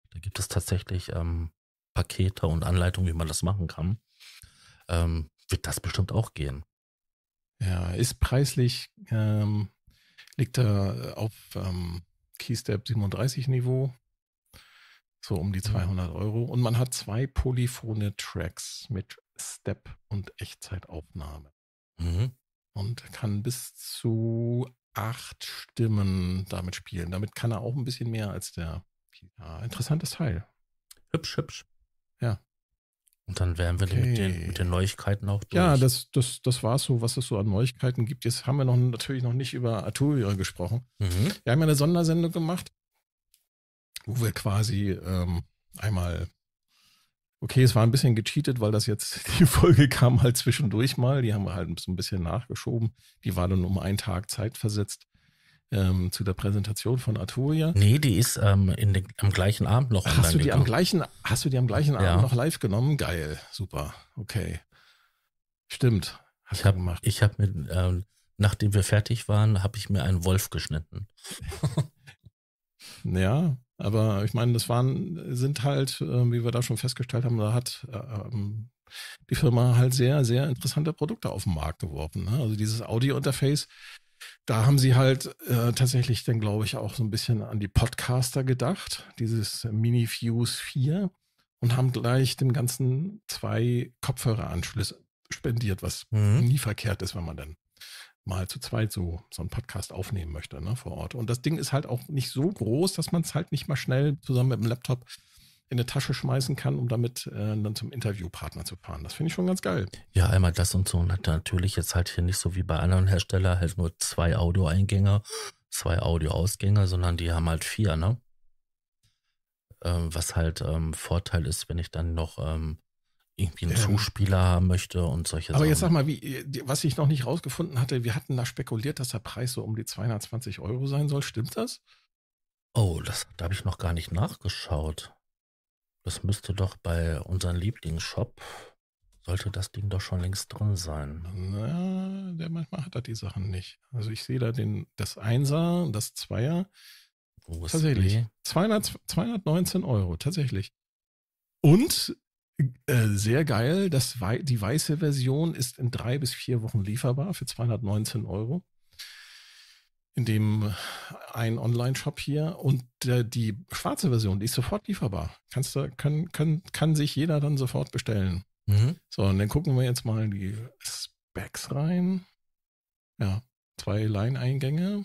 da gibt es tatsächlich ähm, Pakete und Anleitungen, wie man das machen kann, ähm, wird das bestimmt auch gehen. Ja, ist preislich, ähm, liegt da auf Keystep 37 Niveau, so um die 200 mhm. Euro. Und man hat zwei polyphone Tracks mit Step und Echtzeitaufnahme. Mhm. Und kann bis zu acht Stimmen damit spielen. Damit kann er auch ein bisschen mehr als der ja, interessantes Teil. Hübsch, hübsch. Ja. Und dann wären wir okay. mit, den, mit, den, Neuigkeiten auch durch. Ja, das, das, das war so, was es so an Neuigkeiten gibt. Jetzt haben wir noch, natürlich noch nicht über Arturia gesprochen. Mhm. Wir haben ja eine Sondersendung gemacht wo wir quasi ähm, einmal, okay, es war ein bisschen gecheatet, weil das jetzt, die Folge kam halt zwischendurch mal, die haben wir halt so ein bisschen nachgeschoben. Die war dann um einen Tag Zeit versetzt. Ähm, zu der Präsentation von Arturia. Nee, die ist ähm, in den, am gleichen Abend noch hast du die am gleichen Hast du die am gleichen ja. Abend noch live genommen? Geil, super, okay. Stimmt, hast ich hab, gemacht. Ich habe mir, ähm, nachdem wir fertig waren, habe ich mir einen Wolf geschnitten. ja, aber ich meine, das waren, sind halt, ähm, wie wir da schon festgestellt haben, da hat äh, ähm, die Firma halt sehr, sehr interessante Produkte auf den Markt geworfen. Ne? Also dieses Audio-Interface, da haben sie halt äh, tatsächlich dann, glaube ich, auch so ein bisschen an die Podcaster gedacht, dieses Mini-Fuse 4 und haben gleich dem Ganzen zwei Kopfhöreranschlüsse spendiert, was mhm. nie verkehrt ist, wenn man dann mal zu zweit so, so einen Podcast aufnehmen möchte, ne, vor Ort. Und das Ding ist halt auch nicht so groß, dass man es halt nicht mal schnell zusammen mit dem Laptop in eine Tasche schmeißen kann, um damit äh, dann zum Interviewpartner zu fahren. Das finde ich schon ganz geil. Ja, einmal das und so. Und hat natürlich jetzt halt hier nicht so wie bei anderen Herstellern halt nur zwei Audioeingänge, zwei Audioausgänge, sondern die haben halt vier, ne? Ähm, was halt ähm, Vorteil ist, wenn ich dann noch ähm, irgendwie einen Zuspieler haben möchte und solche Aber Sachen. Aber jetzt sag mal, wie, äh, was ich noch nicht rausgefunden hatte, wir hatten da spekuliert, dass der Preis so um die 220 Euro sein soll. Stimmt das? Oh, das, da habe ich noch gar nicht nachgeschaut. Das müsste doch bei unserem Lieblingsshop, sollte das Ding doch schon längst drin sein. Na, der manchmal hat er die Sachen nicht. Also ich sehe da den, das Einser, das Zweier. USB. Tatsächlich. 200, 219 Euro, tatsächlich. Und äh, sehr geil. Das, wei die weiße Version ist in drei bis vier Wochen lieferbar für 219 Euro. In dem äh, ein Online-Shop hier. Und äh, die schwarze Version, die ist sofort lieferbar. Kannst du, können, können, kann sich jeder dann sofort bestellen. Mhm. So, und dann gucken wir jetzt mal die Specs rein. Ja, zwei Line-Eingänge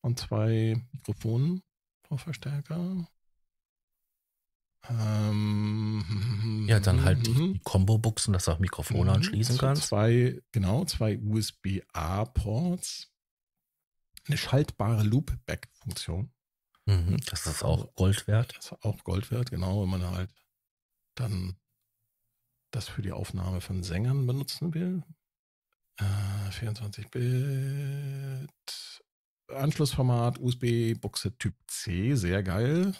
und zwei Mikrofonen pro Verstärker. Ähm, ja, dann halt die, mhm. die Combo-Buchsen, dass du auch Mikrofone mhm. anschließen kannst. Zwei, genau, zwei USB-A-Ports. Eine schaltbare Loopback-Funktion. Mhm, das ist auch also Gold wert. Das ist auch Gold wert, genau, wenn man halt dann das für die Aufnahme von Sängern benutzen will. Äh, 24 Bit. Anschlussformat USB-Buchse Typ C, sehr geil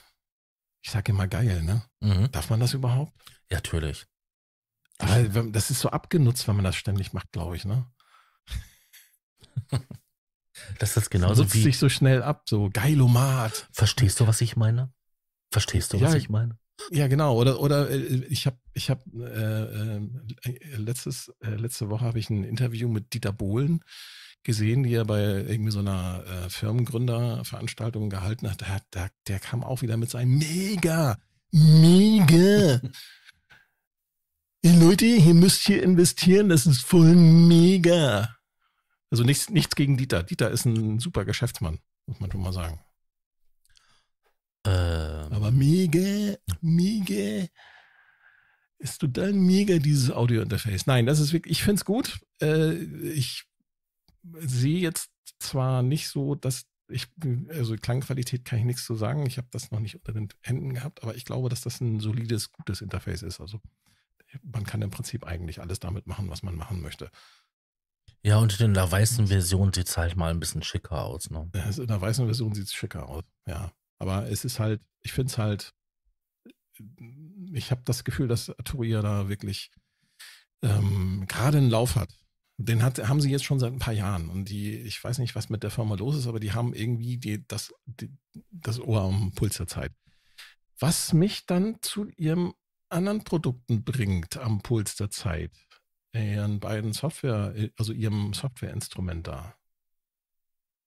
ich sage immer geil, ne? Mhm. Darf man das überhaupt? Ja, natürlich. Aber das ist so abgenutzt, wenn man das ständig macht, glaube ich, ne? das ist genauso das nutzt wie... sich so schnell ab, so geilomat. Verstehst du, was ich meine? Verstehst du, was ich meine? Ja, genau. Oder, oder äh, ich habe ich hab, äh, äh, äh, letzte Woche habe ich ein Interview mit Dieter Bohlen gesehen, die er bei irgendwie so einer äh, Firmengründerveranstaltung gehalten hat. Der, der, der kam auch wieder mit seinem Mega, Mega. Ihr Leute, ihr müsst hier investieren, das ist voll mega. Also nichts, nichts gegen Dieter. Dieter ist ein super Geschäftsmann, muss man schon mal sagen. Ähm. Aber mega, mega ist total mega dieses Audio-Interface. Nein, das ist wirklich, ich finde es gut. Äh, ich sehe jetzt zwar nicht so, dass ich, also Klangqualität kann ich nichts zu sagen. Ich habe das noch nicht unter den Händen gehabt, aber ich glaube, dass das ein solides, gutes Interface ist. Also man kann im Prinzip eigentlich alles damit machen, was man machen möchte. Ja, und in der weißen Version sieht es halt mal ein bisschen schicker aus. Ne? Also in der weißen Version sieht es schicker aus, ja. Aber es ist halt, ich finde es halt, ich habe das Gefühl, dass Arturia da wirklich ähm, gerade einen Lauf hat. Den hat, haben sie jetzt schon seit ein paar Jahren. Und die, ich weiß nicht, was mit der Firma los ist, aber die haben irgendwie die, das, die, das Ohr am Puls der Zeit. Was mich dann zu ihrem anderen Produkten bringt am Puls der Zeit, ihren beiden Software, also ihrem Softwareinstrument da.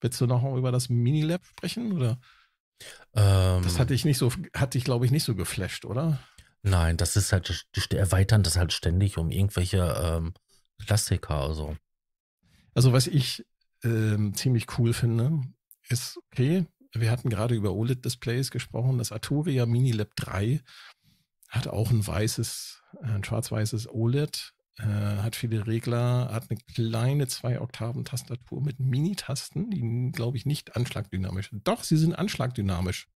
Willst du noch mal über das Minilab sprechen oder? Ähm, das hatte ich nicht so, hatte ich glaube ich nicht so geflasht, oder? Nein, das ist halt, die erweitern das halt ständig um irgendwelche ähm, Klassiker, also. Also, was ich äh, ziemlich cool finde, ist, okay, wir hatten gerade über OLED-Displays gesprochen. Das Arturia Lab 3 hat auch ein weißes, äh, ein schwarz-weißes OLED, äh, hat viele Regler, hat eine kleine zwei oktaven tastatur mit Mini-Tasten, die, glaube ich, nicht anschlagdynamisch sind. Doch, sie sind anschlagdynamisch.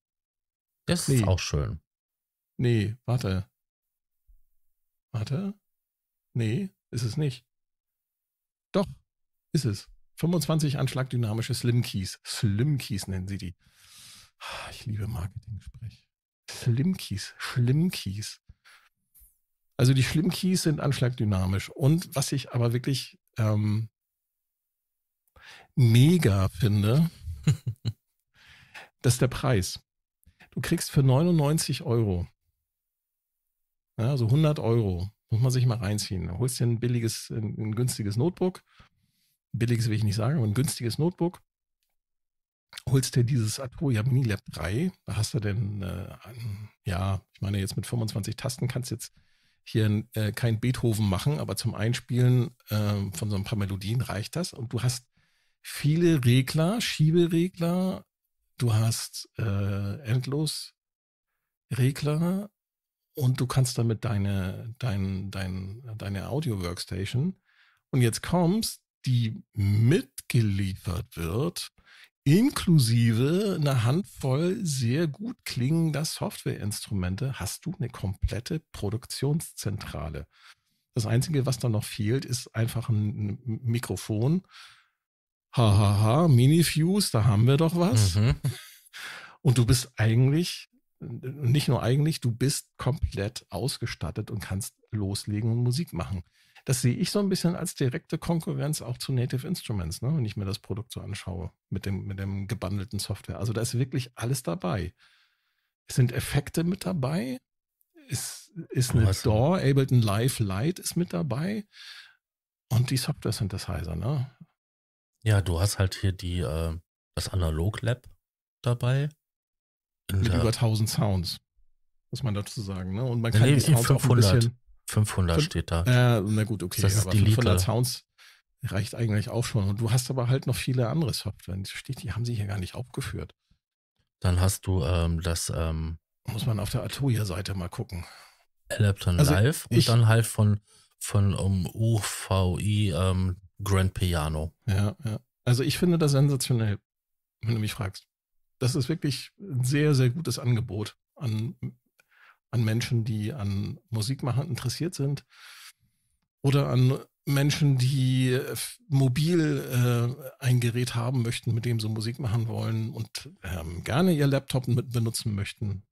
Das nee. ist auch schön. Nee, warte. Warte. Nee, ist es nicht. Doch, ist es. 25 Anschlagdynamische Slim Keys. Slim Keys nennen sie die. Ich liebe Marketing-Sprech. Slim Keys, Schlimm Keys. Also die Schlimm Keys sind anschlagdynamisch. Und was ich aber wirklich ähm, mega finde, das ist der Preis. Du kriegst für 99 Euro, also 100 Euro, muss man sich mal reinziehen. Du holst dir ein billiges, ein, ein günstiges Notebook. Billiges will ich nicht sagen, aber ein günstiges Notebook. Holst dir dieses Atoya Lab 3. Da hast du denn, äh, ja, ich meine, jetzt mit 25 Tasten kannst du jetzt hier äh, kein Beethoven machen, aber zum Einspielen äh, von so ein paar Melodien reicht das. Und du hast viele Regler, Schieberegler, du hast äh, endlos Regler, und du kannst damit deine, dein, dein, deine Audio-Workstation und jetzt kommst, die mitgeliefert wird, inklusive einer Handvoll sehr gut klingender Softwareinstrumente, hast du eine komplette Produktionszentrale. Das Einzige, was da noch fehlt, ist einfach ein Mikrofon. Hahaha, ha, ha, Minifuse, da haben wir doch was. Mhm. Und du bist eigentlich nicht nur eigentlich, du bist komplett ausgestattet und kannst loslegen und Musik machen. Das sehe ich so ein bisschen als direkte Konkurrenz auch zu Native Instruments, ne, wenn ich mir das Produkt so anschaue mit dem, mit dem gebundelten Software. Also da ist wirklich alles dabei. Es sind Effekte mit dabei. Es ist eine Krass. DAW, Ableton Live Light ist mit dabei. Und die Software Synthesizer, ne? Ja, du hast halt hier die, äh, das Analog Lab dabei mit über 1000 Sounds. Muss man dazu sagen. Ne? Und man kann nee, die Sounds 500. auch ein bisschen. 500 steht da. Äh, na gut, okay. Das ist aber die 500 Sounds reicht eigentlich auch schon. Und du hast aber halt noch viele andere Software. Die, steht, die haben sie hier gar nicht aufgeführt. Dann hast du ähm, das. Ähm, Muss man auf der Atoya-Seite mal gucken. Lapton also Live ich, und dann halt von, von um, UVI ähm, Grand Piano. Ja, ja. Also ich finde das sensationell, wenn du mich fragst das ist wirklich ein sehr, sehr gutes Angebot an, an Menschen, die an Musik machen interessiert sind oder an Menschen, die äh, mobil äh, ein Gerät haben möchten, mit dem sie Musik machen wollen und ähm, gerne ihr Laptop mit benutzen möchten.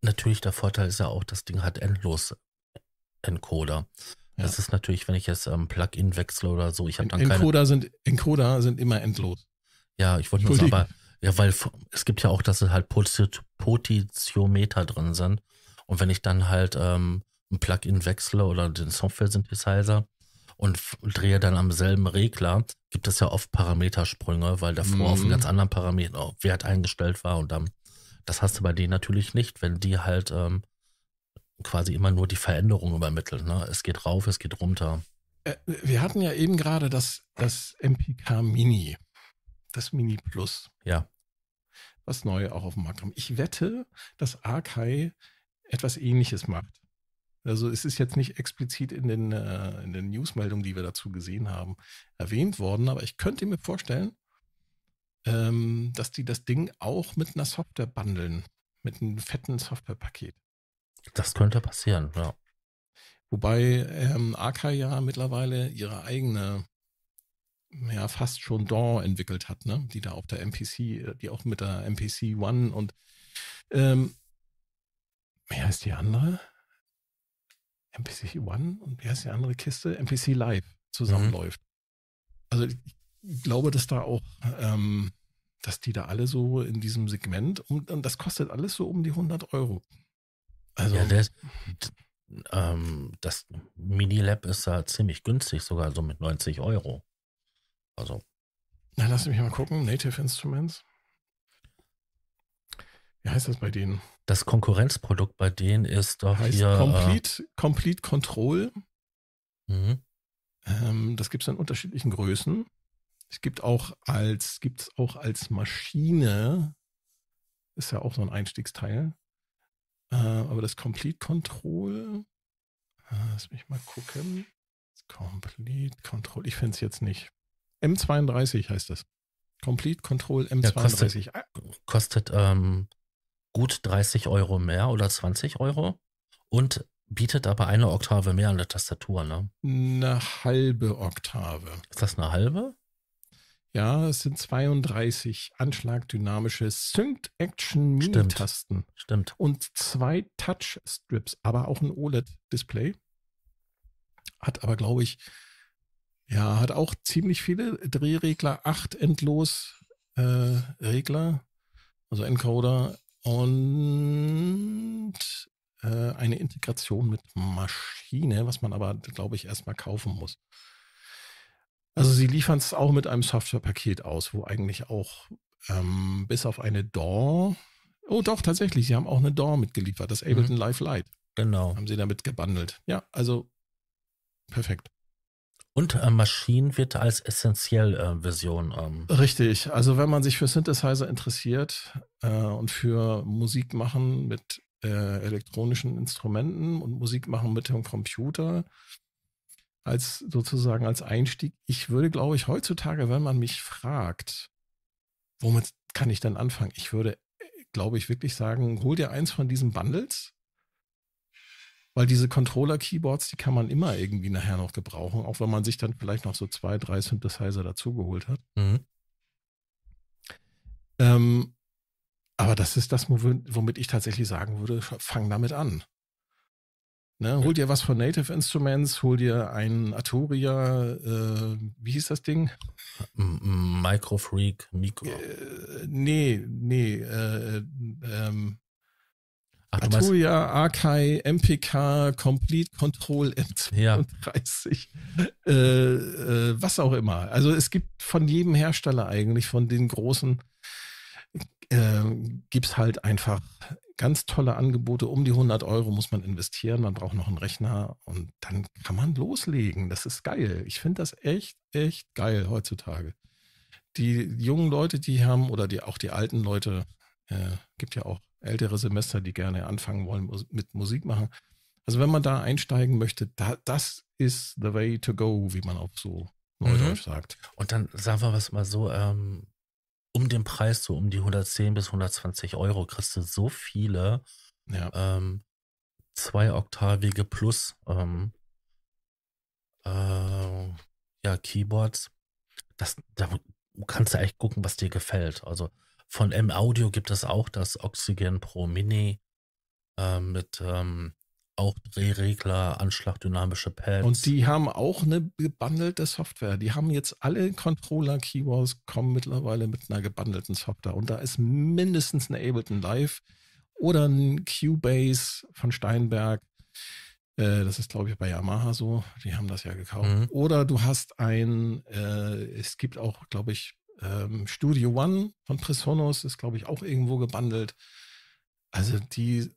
Natürlich, der Vorteil ist ja auch, das Ding hat endlos äh, Encoder. Ja. Das ist natürlich, wenn ich jetzt ähm, Plugin wechsle oder so, ich habe dann Encoder keine... Sind, Encoder sind immer endlos. Ja, ich wollte nur sagen, aber ja, weil es gibt ja auch, dass es halt Potentiometer drin sind. Und wenn ich dann halt ähm, ein Plugin wechsle oder den Software-Synthesizer und drehe dann am selben Regler, gibt es ja oft Parametersprünge, weil davor mhm. auf einen ganz anderen Parameter oh, Wert eingestellt war und dann, das hast du bei denen natürlich nicht, wenn die halt ähm, quasi immer nur die Veränderung übermitteln. Ne? Es geht rauf, es geht runter. Äh, wir hatten ja eben gerade das, das MPK Mini das Mini Plus. Ja. Was neu auch auf dem Markt kommt. Ich wette, dass Arkai etwas ähnliches macht. Also es ist jetzt nicht explizit in den, äh, in den Newsmeldungen, die wir dazu gesehen haben, erwähnt worden, aber ich könnte mir vorstellen, ähm, dass die das Ding auch mit einer Software bundeln, mit einem fetten Softwarepaket. Das könnte passieren, ja. Wobei ähm, Arca ja mittlerweile ihre eigene ja fast schon DAW entwickelt hat, ne? Die da auf der MPC, äh, die auch mit der MPC One und ähm, wie heißt die andere? MPC One und wie heißt die andere Kiste? MPC Live zusammenläuft. Mhm. Also ich glaube, dass da auch, ähm, dass die da alle so in diesem Segment und, und das kostet alles so um die 100 Euro. Also ja, das, ähm, das Minilab ist da ziemlich günstig, sogar so mit 90 Euro. Also. Na, lass mich mal gucken. Native Instruments. Wie heißt das bei denen? Das Konkurrenzprodukt bei denen ist doch heißt hier. Äh, Complete, äh, Complete Control. Mhm. Ähm, das gibt es in unterschiedlichen Größen. Es gibt auch als, gibt's auch als Maschine, ist ja auch so ein Einstiegsteil. Äh, aber das Complete Control, äh, lass mich mal gucken. Complete Control, ich finde es jetzt nicht. M32 heißt das. Complete Control M32. Ja, kostet, kostet ähm, gut 30 Euro mehr oder 20 Euro und bietet aber eine Oktave mehr an der Tastatur, ne? Eine halbe Oktave. Ist das eine halbe? Ja, es sind 32 anschlagdynamische Synced Action Mini-Tasten. Stimmt. Und zwei Touch-Strips, aber auch ein OLED-Display. Hat aber, glaube ich, ja, hat auch ziemlich viele Drehregler, acht endlos äh, Regler, also Encoder und äh, eine Integration mit Maschine, was man aber, glaube ich, erstmal kaufen muss. Also sie liefern es auch mit einem Softwarepaket aus, wo eigentlich auch ähm, bis auf eine DAW, oh doch, tatsächlich, sie haben auch eine DAW mitgeliefert, das mhm. Ableton mhm. Live Lite. Genau. Haben sie damit gebundelt. Ja, also perfekt. Und äh, Maschinen wird als essentiell äh, Version. Ähm. Richtig. Also wenn man sich für Synthesizer interessiert äh, und für Musik machen mit äh, elektronischen Instrumenten und Musik machen mit dem Computer als sozusagen als Einstieg. Ich würde, glaube ich, heutzutage, wenn man mich fragt, womit kann ich denn anfangen? Ich würde, äh, glaube ich, wirklich sagen, hol dir eins von diesen Bundles weil diese Controller-Keyboards, die kann man immer irgendwie nachher noch gebrauchen, auch wenn man sich dann vielleicht noch so zwei, drei Synthesizer dazugeholt hat. Mhm. Ähm, aber das ist das, womit ich tatsächlich sagen würde, fang damit an. Ne, hol dir was von Native Instruments, hol dir ein Arturia, äh, wie hieß das Ding? Microfreak, Mikro. Äh, nee, nee, äh, äh ähm, Ach, Atoya, Arkai, MPK, Complete Control M32, ja. äh, äh, was auch immer. Also es gibt von jedem Hersteller eigentlich, von den großen, äh, gibt es halt einfach ganz tolle Angebote. Um die 100 Euro muss man investieren, man braucht noch einen Rechner und dann kann man loslegen. Das ist geil. Ich finde das echt, echt geil heutzutage. Die jungen Leute, die haben, oder die auch die alten Leute, äh, gibt ja auch ältere Semester, die gerne anfangen wollen mit Musik machen. Also wenn man da einsteigen möchte, da, das ist the way to go, wie man auf so Neudeutsch mhm. sagt. Und dann sagen wir was mal so, ähm, um den Preis so um die 110 bis 120 Euro kriegst du so viele ja. ähm, zwei Oktavige plus ähm, äh, ja, Keyboards. Das, da kannst du echt gucken, was dir gefällt. Also von M-Audio gibt es auch das Oxygen Pro Mini äh, mit ähm, auch Drehregler, Anschlag, dynamische Pads. Und die haben auch eine gebundelte Software. Die haben jetzt alle Controller, Keywords kommen mittlerweile mit einer gebundelten Software. Und da ist mindestens eine Ableton Live oder ein Cubase von Steinberg. Äh, das ist, glaube ich, bei Yamaha so. Die haben das ja gekauft. Mhm. Oder du hast ein, äh, es gibt auch, glaube ich, ähm, Studio One von Chris Honos ist, glaube ich, auch irgendwo gebundelt. Also die,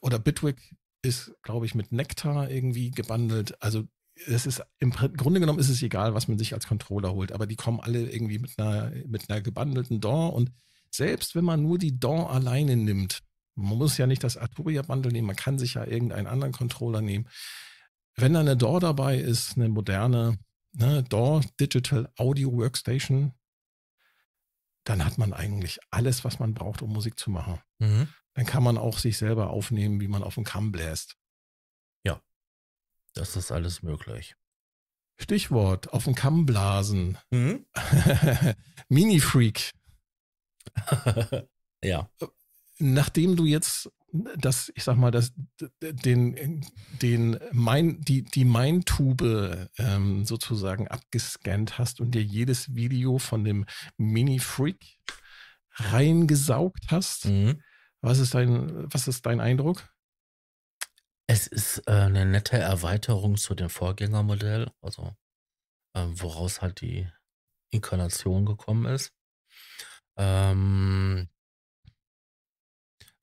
oder Bitwig ist, glaube ich, mit Nectar irgendwie gebundelt. Also es ist im Grunde genommen ist es egal, was man sich als Controller holt, aber die kommen alle irgendwie mit einer, mit einer gebundelten DAW und selbst wenn man nur die DAW alleine nimmt, man muss ja nicht das Arturia-Bundle nehmen, man kann sich ja irgendeinen anderen Controller nehmen. Wenn da eine DAW dabei ist, eine moderne ne, DAW Digital Audio Workstation, dann hat man eigentlich alles, was man braucht, um Musik zu machen. Mhm. Dann kann man auch sich selber aufnehmen, wie man auf dem Kamm bläst. Ja, das ist alles möglich. Stichwort, auf dem Kamm blasen. Mhm. Mini-Freak. ja. Äh, nachdem du jetzt dass, ich sag mal, dass den, den mein, die, die Maintube ähm, sozusagen abgescannt hast und dir jedes Video von dem Mini-Freak reingesaugt hast. Mhm. Was ist dein, was ist dein Eindruck? Es ist äh, eine nette Erweiterung zu dem Vorgängermodell, also äh, woraus halt die Inkarnation gekommen ist. Ähm,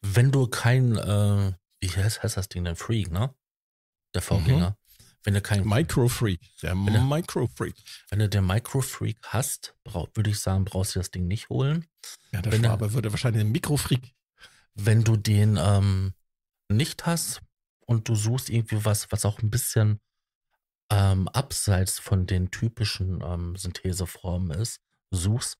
wenn du kein, äh, wie heißt, heißt das Ding denn? Freak, ne? Der Vorgänger. Mhm. Wenn du kein. Microfreak. Der Microfreak. Wenn du den Microfreak hast, würde ich sagen, brauchst du das Ding nicht holen. Ja, der wenn Schwabe der, würde wahrscheinlich den Mikrofreak. Wenn du den ähm, nicht hast und du suchst irgendwie was, was auch ein bisschen ähm, abseits von den typischen ähm, Syntheseformen ist, suchst,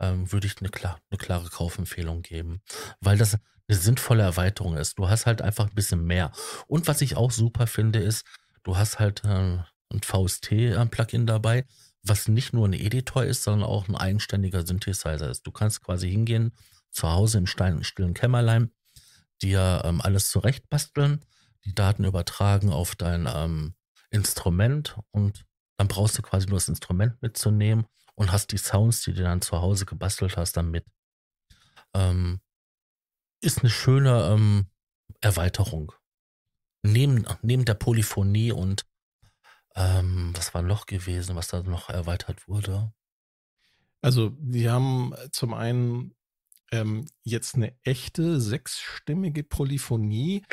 ähm, würde ich eine, klar, eine klare Kaufempfehlung geben. Weil das, eine sinnvolle Erweiterung ist. Du hast halt einfach ein bisschen mehr. Und was ich auch super finde, ist, du hast halt äh, ein VST-Plugin dabei, was nicht nur ein Editor ist, sondern auch ein eigenständiger Synthesizer ist. Du kannst quasi hingehen, zu Hause im Stein, stillen Kämmerlein, dir ähm, alles zurechtbasteln, die Daten übertragen auf dein ähm, Instrument und dann brauchst du quasi nur das Instrument mitzunehmen und hast die Sounds, die du dann zu Hause gebastelt hast, dann mit. Ähm, ist eine schöne ähm, Erweiterung. Neben, neben der Polyphonie und ähm, was war noch gewesen, was da noch erweitert wurde? Also, die haben zum einen ähm, jetzt eine echte sechsstimmige Polyphonie,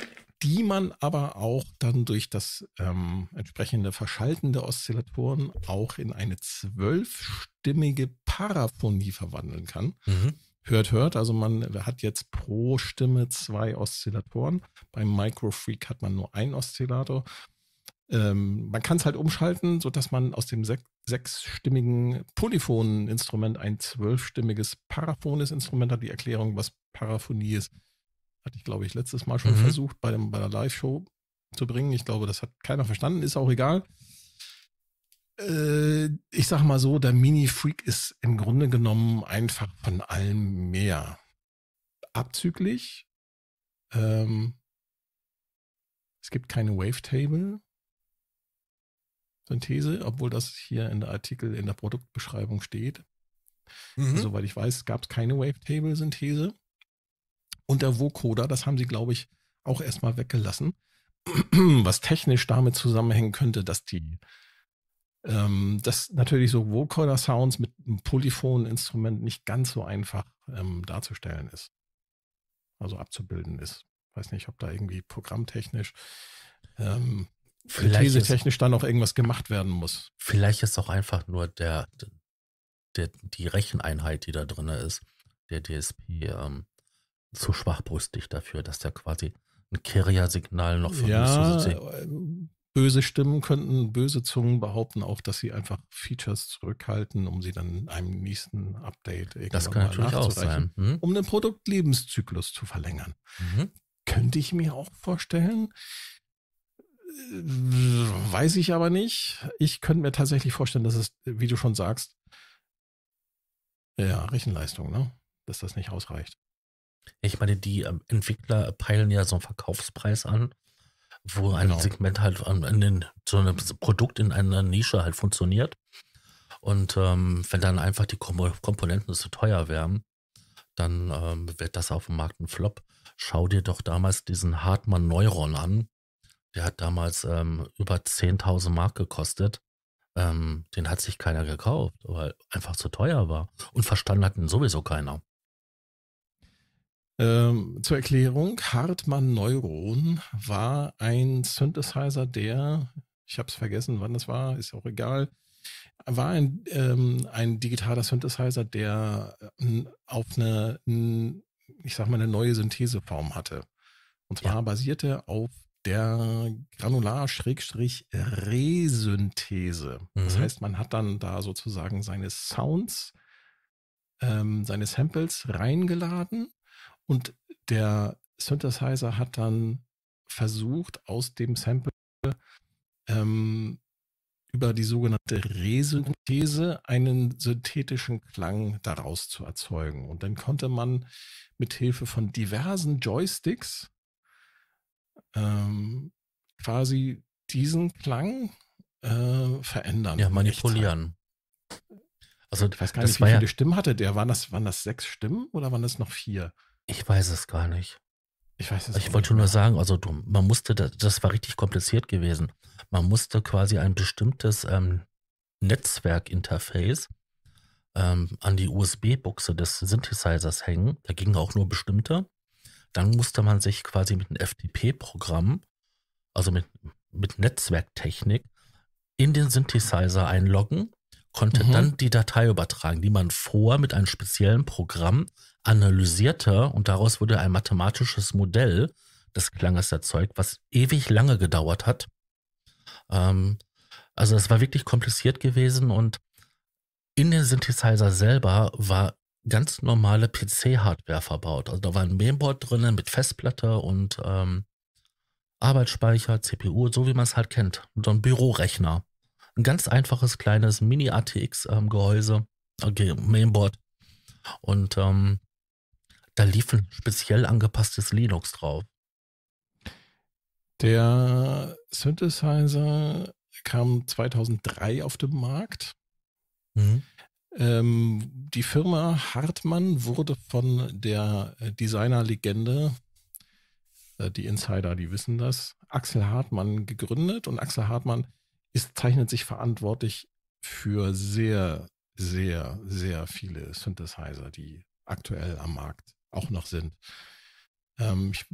die man aber auch dann durch das ähm, entsprechende Verschalten der Oszillatoren auch in eine zwölfstimmige Paraphonie verwandeln kann. Mhm. Hört, hört. Also man hat jetzt pro Stimme zwei Oszillatoren. Beim Microfreak hat man nur einen Oszillator. Ähm, man kann es halt umschalten, sodass man aus dem sech sechsstimmigen polyphonen Instrument ein zwölfstimmiges paraphones Instrument hat. Die Erklärung, was Paraphonie ist, hatte ich, glaube ich, letztes Mal schon mhm. versucht bei, dem, bei der Live-Show zu bringen. Ich glaube, das hat keiner verstanden, ist auch egal. Äh, ich sag mal so, der Mini-Freak ist im Grunde genommen einfach von allem mehr. Abzüglich. Ähm, es gibt keine Wavetable-Synthese, obwohl das hier in der Artikel, in der Produktbeschreibung steht. Mhm. Soweit ich weiß, gab es keine Wavetable-Synthese. Und der Vocoder, das haben sie, glaube ich, auch erstmal weggelassen. Was technisch damit zusammenhängen könnte, dass die ähm, das natürlich so Vocoder Sounds mit einem polyphonen Instrument nicht ganz so einfach ähm, darzustellen ist. Also abzubilden ist. Weiß nicht, ob da irgendwie programmtechnisch, ähm, vielleicht technisch dann auch irgendwas gemacht werden muss. Vielleicht ist auch einfach nur der, der die Recheneinheit, die da drin ist, der DSP ähm, zu schwachbrüstig dafür, dass der quasi ein Carrier-Signal noch von ja, böse Stimmen könnten, böse Zungen behaupten auch, dass sie einfach Features zurückhalten, um sie dann in einem nächsten Update das kann natürlich auch sein. Mhm. um den Produktlebenszyklus zu verlängern. Mhm. Könnte ich mir auch vorstellen. Äh, weiß ich aber nicht. Ich könnte mir tatsächlich vorstellen, dass es, wie du schon sagst, ja, Rechenleistung, ne? Dass das nicht ausreicht. Ich meine, die ähm, Entwickler peilen ja so einen Verkaufspreis an wo ein genau. Segment halt an, an den, so ein Produkt in einer Nische halt funktioniert. Und ähm, wenn dann einfach die Kom Komponenten zu teuer wären, dann ähm, wird das auf dem Markt ein Flop. Schau dir doch damals diesen Hartmann Neuron an. Der hat damals ähm, über 10.000 Mark gekostet. Ähm, den hat sich keiner gekauft, weil einfach zu teuer war. Und verstanden hat ihn sowieso keiner. Ähm, zur Erklärung, Hartmann Neuron war ein Synthesizer, der, ich habe es vergessen, wann das war, ist auch egal, war ein, ähm, ein digitaler Synthesizer, der ähm, auf eine, ich sag mal, eine neue Syntheseform hatte. Und zwar ja. basierte auf der Granular-Resynthese. Mhm. Das heißt, man hat dann da sozusagen seine Sounds, ähm, seine Samples reingeladen und der Synthesizer hat dann versucht, aus dem Sample ähm, über die sogenannte Resynthese einen synthetischen Klang daraus zu erzeugen. Und dann konnte man mit Hilfe von diversen Joysticks ähm, quasi diesen Klang äh, verändern. Ja, manipulieren. Also, ich weiß gar nicht, wie viele ja Stimmen hatte der. Waren das, waren das sechs Stimmen oder waren das noch vier? Ich weiß es gar nicht. Ich weiß es Ich wollte nur sagen, also du, man musste, das, das war richtig kompliziert gewesen. Man musste quasi ein bestimmtes ähm, Netzwerkinterface ähm, an die USB-Buchse des Synthesizers hängen. Da gingen auch nur bestimmte. Dann musste man sich quasi mit einem FTP-Programm, also mit, mit Netzwerktechnik, in den Synthesizer einloggen konnte mhm. dann die Datei übertragen, die man vorher mit einem speziellen Programm analysierte und daraus wurde ein mathematisches Modell des Klanges erzeugt, was ewig lange gedauert hat. Ähm, also es war wirklich kompliziert gewesen und in den Synthesizer selber war ganz normale PC-Hardware verbaut. Also da war ein Mainboard drinnen mit Festplatte und ähm, Arbeitsspeicher, CPU, so wie man es halt kennt. so ein Bürorechner. Ein ganz einfaches kleines Mini-ATX-Gehäuse, okay, Mainboard. Und ähm, da lief ein speziell angepasstes Linux drauf. Der Synthesizer kam 2003 auf den Markt. Mhm. Ähm, die Firma Hartmann wurde von der äh, Designer-Legende, Designerlegende, äh, die Insider, die wissen das, Axel Hartmann gegründet. Und Axel Hartmann ist, zeichnet sich verantwortlich für sehr, sehr, sehr viele Synthesizer, die aktuell am Markt auch noch sind. Ähm, ich,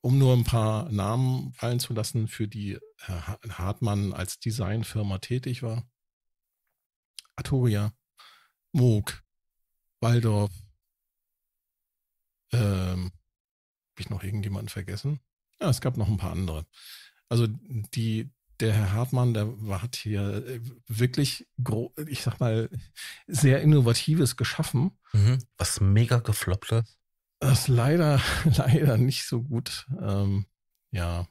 um nur ein paar Namen fallen zu lassen, für die Herr Hartmann als Designfirma tätig war. Atoria, Moog, Waldorf, ähm, habe ich noch irgendjemanden vergessen? Ja, ah, es gab noch ein paar andere. Also die, der Herr Hartmann, der hat hier äh, wirklich, ich sag mal, sehr Innovatives geschaffen. Mhm. Was mega gefloppt ist. Das leider, leider nicht so gut, ähm, ja,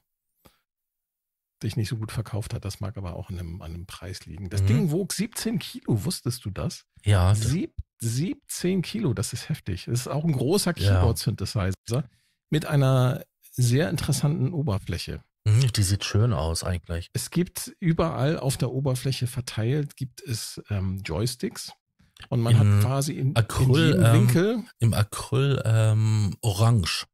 sich nicht so gut verkauft hat. Das mag aber auch an einem, an dem Preis liegen. Das mhm. Ding wog 17 Kilo, wusstest du das? Ja. Sieb, 17 Kilo, das ist heftig. Das ist auch ein großer Keyboard-Synthesizer ja. mit einer sehr interessanten Oberfläche. Mhm, die sieht schön aus eigentlich. Es gibt überall auf der Oberfläche verteilt, gibt es ähm, Joysticks. Und man Im hat quasi in, Acryl, in jedem ähm, Winkel. Im Acryl ähm, orange.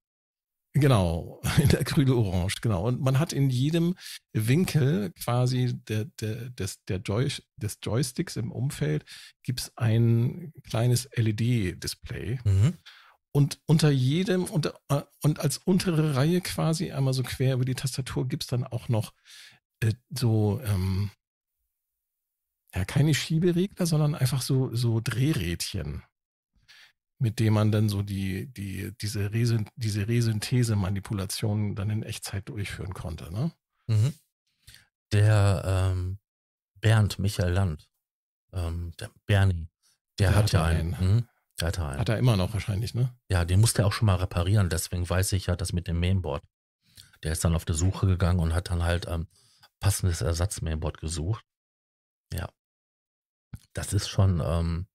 Genau, in der Acryl orange, genau. Und man hat in jedem Winkel quasi der, der, des, der Joy, des Joysticks im Umfeld gibt es ein kleines LED-Display. Mhm und unter jedem unter, äh, und als untere Reihe quasi einmal so quer über die Tastatur gibt es dann auch noch äh, so ähm, ja keine Schieberegler, sondern einfach so so Drehrädchen, mit dem man dann so die die diese Resyn diese Resynthese manipulation dann in Echtzeit durchführen konnte, ne? Mhm. Der ähm, Bernd Michael Land, ähm, der Bernie, der, der hat, hat ja einen, einen mhm hat er einen. Hat er immer noch wahrscheinlich, ne? Ja, den musste er auch schon mal reparieren. Deswegen weiß ich ja das mit dem Mainboard. Der ist dann auf der Suche gegangen und hat dann halt ähm, passendes Ersatz-Mainboard gesucht. Ja. Das ist schon ähm,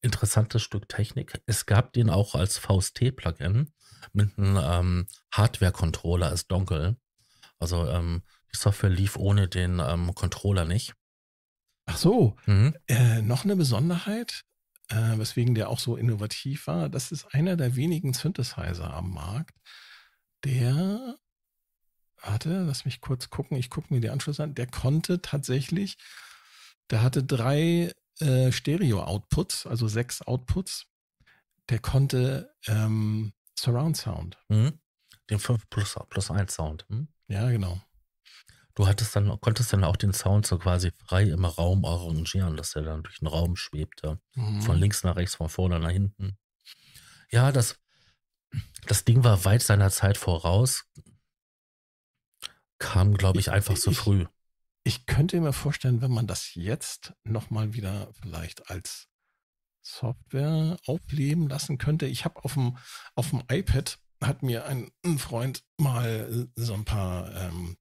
interessantes Stück Technik. Es gab den auch als VST-Plugin mit einem ähm, Hardware-Controller als Dongle. Also ähm, die Software lief ohne den ähm, Controller nicht. Ach so, mhm. äh, noch eine Besonderheit äh, weswegen der auch so innovativ war. Das ist einer der wenigen Synthesizer am Markt, der hatte, lass mich kurz gucken, ich gucke mir die Anschlüsse an, der konnte tatsächlich, der hatte drei äh, Stereo-Outputs, also sechs Outputs, der konnte ähm, Surround Sound. Mhm. Den 5 plus, plus 1 Sound. Mhm. Ja, genau. Du hattest dann, konntest dann auch den Sound so quasi frei im Raum arrangieren, dass er dann durch den Raum schwebte. Mhm. Von links nach rechts, von vorne nach hinten. Ja, das, das Ding war weit seiner Zeit voraus. Kam, glaube ich, ich, einfach zu früh. Ich könnte mir vorstellen, wenn man das jetzt nochmal wieder vielleicht als Software aufleben lassen könnte. Ich habe auf dem, auf dem iPad hat mir ein, ein Freund mal so ein paar ähm,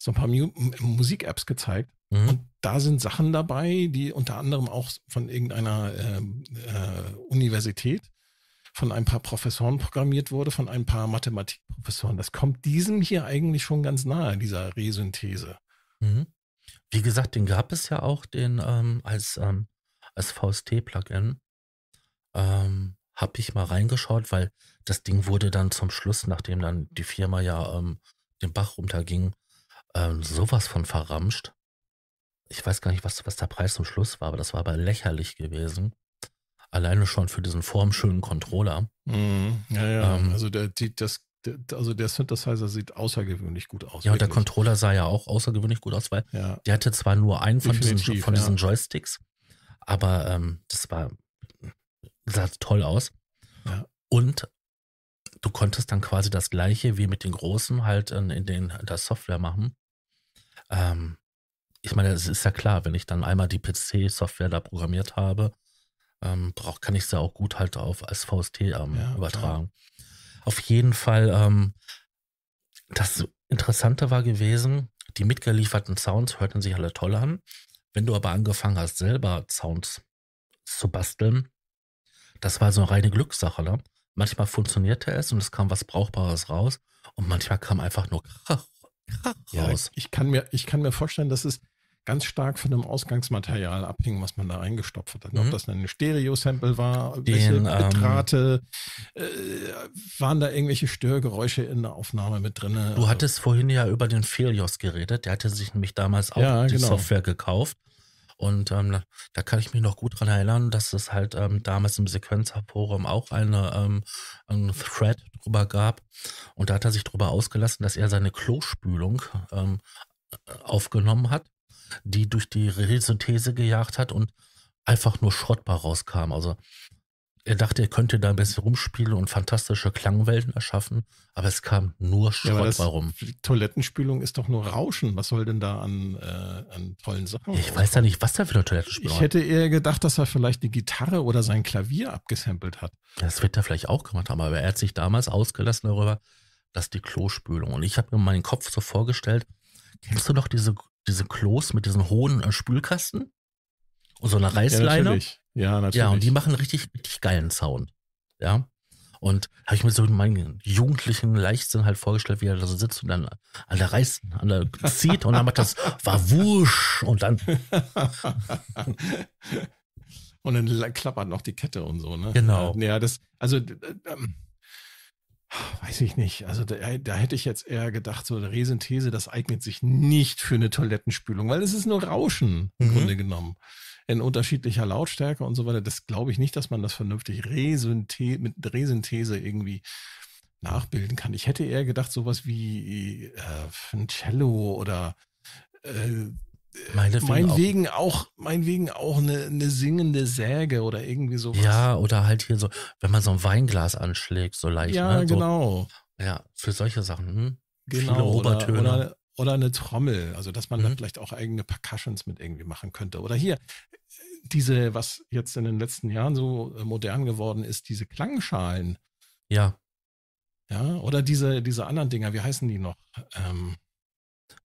so ein paar Musik-Apps gezeigt. Mhm. Und da sind Sachen dabei, die unter anderem auch von irgendeiner ähm, äh, Universität von ein paar Professoren programmiert wurde, von ein paar Mathematikprofessoren. Das kommt diesem hier eigentlich schon ganz nahe, dieser Resynthese. Mhm. Wie gesagt, den gab es ja auch den ähm, als, ähm, als VST-Plugin. Ähm, Habe ich mal reingeschaut, weil das Ding wurde dann zum Schluss, nachdem dann die Firma ja ähm, den Bach runterging, äh, sowas von verramscht. Ich weiß gar nicht, was, was der Preis zum Schluss war, aber das war aber lächerlich gewesen. Alleine schon für diesen formschönen Controller. Mhm. Ja, ja. Ähm, also der, die, das also der Synthesizer sieht außergewöhnlich gut aus. Ja, und der Controller sah ja auch außergewöhnlich gut aus, weil ja. der hatte zwar nur einen von, diesen, von diesen, Joysticks, aber ähm, das war, sah toll aus. Ja. Und du konntest dann quasi das gleiche wie mit den großen halt in, in den, in der Software machen. Ähm, ich meine, es ist ja klar, wenn ich dann einmal die PC-Software da programmiert habe, ähm, brauch, kann ich es ja auch gut halt auf als VST ähm, ja, übertragen. Klar. Auf jeden Fall, ähm, das Interessante war gewesen, die mitgelieferten Sounds hörten sich alle toll an. Wenn du aber angefangen hast, selber Sounds zu basteln, das war so eine reine Glückssache. Ne? Manchmal funktionierte es und es kam was Brauchbares raus und manchmal kam einfach nur Krach ja, ich, ich, kann mir, ich kann mir vorstellen, dass es ganz stark von dem Ausgangsmaterial abhing, was man da eingestopft hat. Mhm. Ob das ein Stereo-Sample war, Den, welche ähm, Bitrate, ähm, äh, waren da irgendwelche Störgeräusche in der Aufnahme mit drin? Du hattest vorhin ja über den Felios geredet, der hatte sich nämlich damals auch ja, die genau. Software gekauft und ähm, da kann ich mich noch gut dran erinnern, dass es halt ähm, damals im Sequenzerforum auch eine, ähm, einen Thread drüber gab. Und da hat er sich drüber ausgelassen, dass er seine Klospülung ähm, aufgenommen hat, die durch die Resynthese gejagt hat und einfach nur schrottbar rauskam. Also er dachte, er könnte da ein bisschen rumspielen und fantastische Klangwelten erschaffen, aber es kam nur Schrott ja, rum. Toilettenspülung ist doch nur Rauschen. Was soll denn da an, äh, an tollen Sachen? Ich weiß ja nicht, was da für eine Toilettenspülung Ich hätte eher gedacht, dass er vielleicht eine Gitarre oder sein Klavier abgesampelt hat. Das wird er vielleicht auch gemacht haben, aber er hat sich damals ausgelassen darüber, dass die Klospülung. Und ich habe mir meinen Kopf so vorgestellt, kennst du noch diese, diese Klos mit diesen hohen äh, Spülkasten? Und so einer Reißleine? Ja, natürlich. Ja, natürlich. Ja, und die machen richtig, richtig geilen Sound. Ja. Und habe ich mir so meinen jugendlichen Leichtsinn halt vorgestellt, wie er da so sitzt und dann an der Reiß, an der zieht und dann macht das Wawusch und dann. und dann klappert noch die Kette und so, ne? Genau. Äh, ja, das, also, ähm, weiß ich nicht. Also, da, äh, da, hätte ich jetzt eher gedacht, so eine Resynthese, das eignet sich nicht für eine Toilettenspülung, weil es ist nur Rauschen im mhm. Grunde genommen in unterschiedlicher Lautstärke und so weiter. Das glaube ich nicht, dass man das vernünftig Resynthese, mit Resynthese irgendwie nachbilden kann. Ich hätte eher gedacht, sowas wie äh, ein Cello oder äh, meine meinetwegen auch, auch, meinetwegen auch eine, eine singende Säge oder irgendwie sowas. Ja, oder halt hier so, wenn man so ein Weinglas anschlägt, so leicht. Ja, ne? so, genau. Ja, für solche Sachen. Hm? Genau. Viele Obertöne. Oder, oder, oder eine Trommel, also dass man mhm. da vielleicht auch eigene Percussions mit irgendwie machen könnte. Oder hier, diese, was jetzt in den letzten Jahren so äh, modern geworden ist, diese Klangschalen. Ja. Ja, oder diese, diese anderen Dinger, wie heißen die noch? Ähm,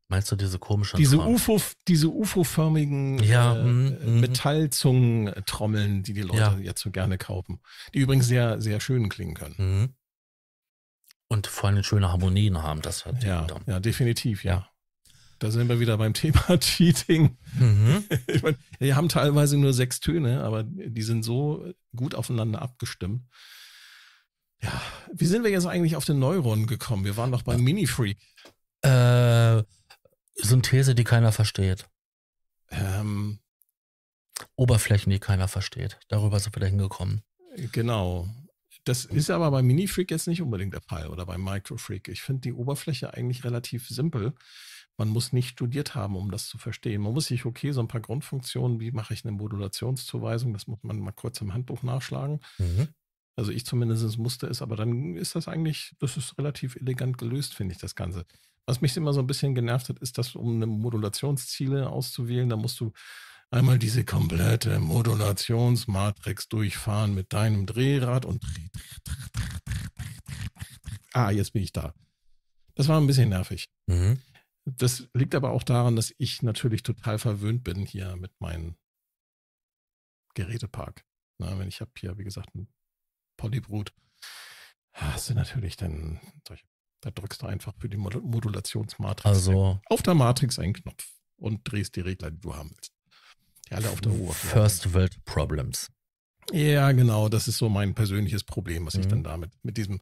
Meinst du diese komischen? Diese Traum? UFO, diese UFO-förmigen ja, äh, mhm, äh mhm. Metallzungen-Trommeln, die die Leute ja. jetzt so gerne kaufen, die übrigens sehr, sehr schön klingen können. Mhm und vor allem schöne Harmonien haben. Das hat ja, ja, definitiv, ja. Da sind wir wieder beim Thema Cheating. Mhm. Ich meine, wir haben teilweise nur sechs Töne, aber die sind so gut aufeinander abgestimmt. Ja, wie sind wir jetzt eigentlich auf den Neuron gekommen? Wir waren doch beim Mini-Freak. Äh, Synthese, die keiner versteht. Ähm, Oberflächen, die keiner versteht. Darüber sind wir da hingekommen. Genau. Das ist aber bei Mini-Freak jetzt nicht unbedingt der Fall oder bei Micro-Freak. Ich finde die Oberfläche eigentlich relativ simpel. Man muss nicht studiert haben, um das zu verstehen. Man muss sich, okay, so ein paar Grundfunktionen, wie mache ich eine Modulationszuweisung, das muss man mal kurz im Handbuch nachschlagen. Mhm. Also ich zumindest musste es, aber dann ist das eigentlich, das ist relativ elegant gelöst, finde ich, das Ganze. Was mich immer so ein bisschen genervt hat, ist, dass um eine Modulationsziele auszuwählen, da musst du einmal diese komplette Modulationsmatrix durchfahren mit deinem Drehrad und ah, jetzt bin ich da. Das war ein bisschen nervig. Mhm. Das liegt aber auch daran, dass ich natürlich total verwöhnt bin hier mit meinem Gerätepark. Na, wenn ich habe hier, wie gesagt, ein Polybrut, hast ah, du natürlich dann solche, da drückst du einfach für die Modulationsmatrix also. auf der Matrix einen Knopf und drehst die Regler, die du haben willst. Die alle auf der Oberfläche. First World Problems. Ja, genau. Das ist so mein persönliches Problem, was mhm. ich dann damit mit diesem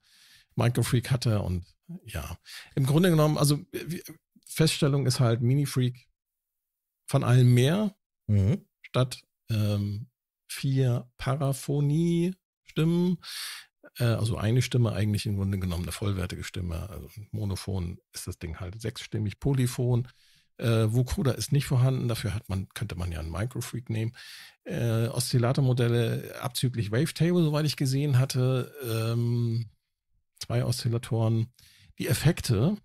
Microfreak hatte. Und ja, im Grunde genommen, also Feststellung ist halt Mini-Freak von allem mehr mhm. statt ähm, vier Paraphonie-Stimmen. Äh, also eine Stimme eigentlich im Grunde genommen eine vollwertige Stimme. Also Monophon ist das Ding halt sechsstimmig, Polyphon äh, Vocoda ist nicht vorhanden, dafür hat man, könnte man ja einen Microfreak nehmen. Äh, Oszillatormodelle äh, abzüglich Wavetable, soweit ich gesehen hatte. Ähm, zwei Oszillatoren. Die Effekte,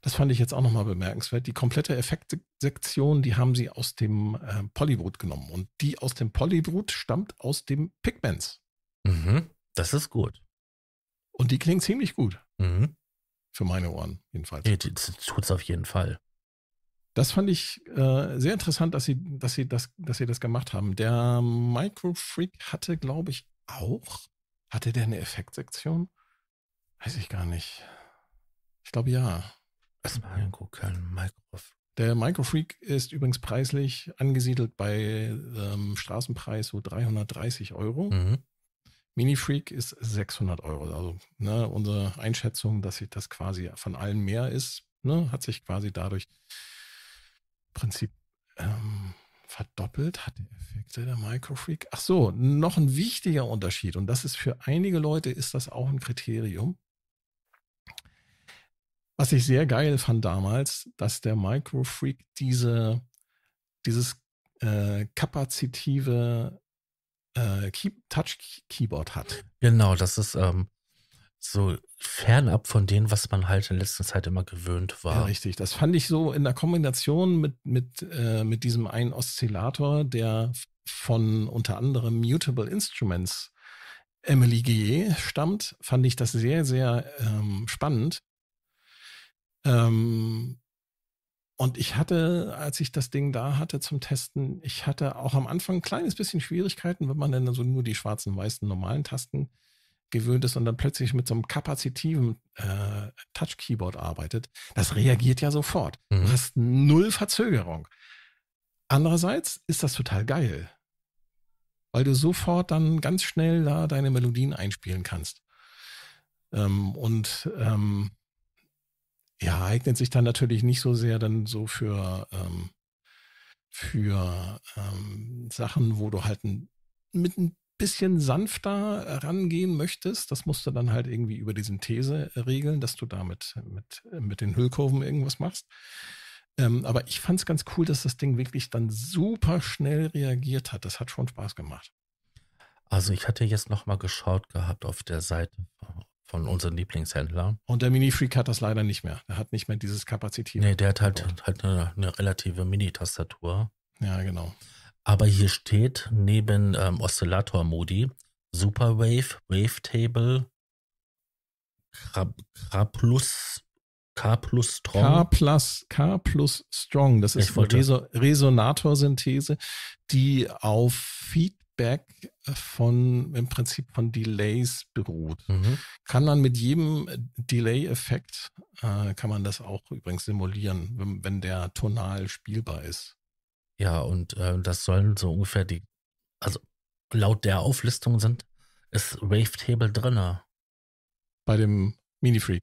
das fand ich jetzt auch nochmal bemerkenswert. Die komplette Effektsektion, die haben sie aus dem äh, Polybrut genommen. Und die aus dem Polybrut stammt aus dem Pigments. Mhm, das ist gut. Und die klingt ziemlich gut. Mhm. Für meine Ohren jedenfalls. Nee, das tut's auf jeden Fall. Das fand ich äh, sehr interessant, dass sie, dass, sie das, dass sie das gemacht haben. Der Microfreak hatte, glaube ich, auch. Hatte der eine Effektsektion? Weiß ich gar nicht. Ich glaube ja. Also, mal angucken, Microfreak. Der Microfreak ist übrigens preislich angesiedelt bei ähm, Straßenpreis so 330 Euro. Mhm. Mini-Freak ist 600 Euro. Also ne, unsere Einschätzung, dass sich das quasi von allen mehr ist, ne, hat sich quasi dadurch Prinzip ähm, verdoppelt hat der Effekte der Microfreak. Ach so, noch ein wichtiger Unterschied und das ist für einige Leute ist das auch ein Kriterium. Was ich sehr geil fand damals, dass der Microfreak diese, dieses äh, kapazitive äh, Key Touch Keyboard hat. Genau, das ist ähm, so fernab von dem, was man halt in letzter Zeit immer gewöhnt war. Ja, richtig. Das fand ich so in der Kombination mit, mit, äh, mit diesem einen Oszillator, der von unter anderem Mutable Instruments Emily G. stammt, fand ich das sehr, sehr ähm, spannend. Ähm, und ich hatte, als ich das Ding da hatte zum Testen, ich hatte auch am Anfang ein kleines bisschen Schwierigkeiten, wenn man dann so nur die schwarzen, weißen, normalen Tasten gewöhnt ist und dann plötzlich mit so einem kapazitiven äh, Touch-Keyboard arbeitet, das reagiert ja sofort. Mhm. Du hast null Verzögerung. Andererseits ist das total geil, weil du sofort dann ganz schnell da deine Melodien einspielen kannst. Ähm, und ähm, ja, eignet sich dann natürlich nicht so sehr dann so für, ähm, für ähm, Sachen, wo du halt ein, mit ein bisschen sanfter rangehen möchtest, das musst du dann halt irgendwie über die Synthese regeln, dass du damit mit, mit den Hüllkurven irgendwas machst. Ähm, aber ich fand es ganz cool, dass das Ding wirklich dann super schnell reagiert hat. Das hat schon Spaß gemacht. Also ich hatte jetzt noch mal geschaut gehabt auf der Seite von unseren Lieblingshändlern. Und der Mini-Freak hat das leider nicht mehr. Der hat nicht mehr dieses Kapazitiv. Nee, der hat halt, halt eine, eine relative Mini-Tastatur. Ja, genau. Aber hier steht neben ähm, Oszillator-Modi Superwave, Wavetable, K plus K plus Strong. K plus, K plus Strong. Das ist eine Reso Resonatorsynthese, die auf Feedback von im Prinzip von Delays beruht. Mhm. Kann man mit jedem Delay-Effekt äh, kann man das auch übrigens simulieren, wenn, wenn der tonal spielbar ist. Ja, und äh, das sollen so ungefähr die, also laut der Auflistung sind, ist Wavetable drinne. Bei dem Mini-Freak.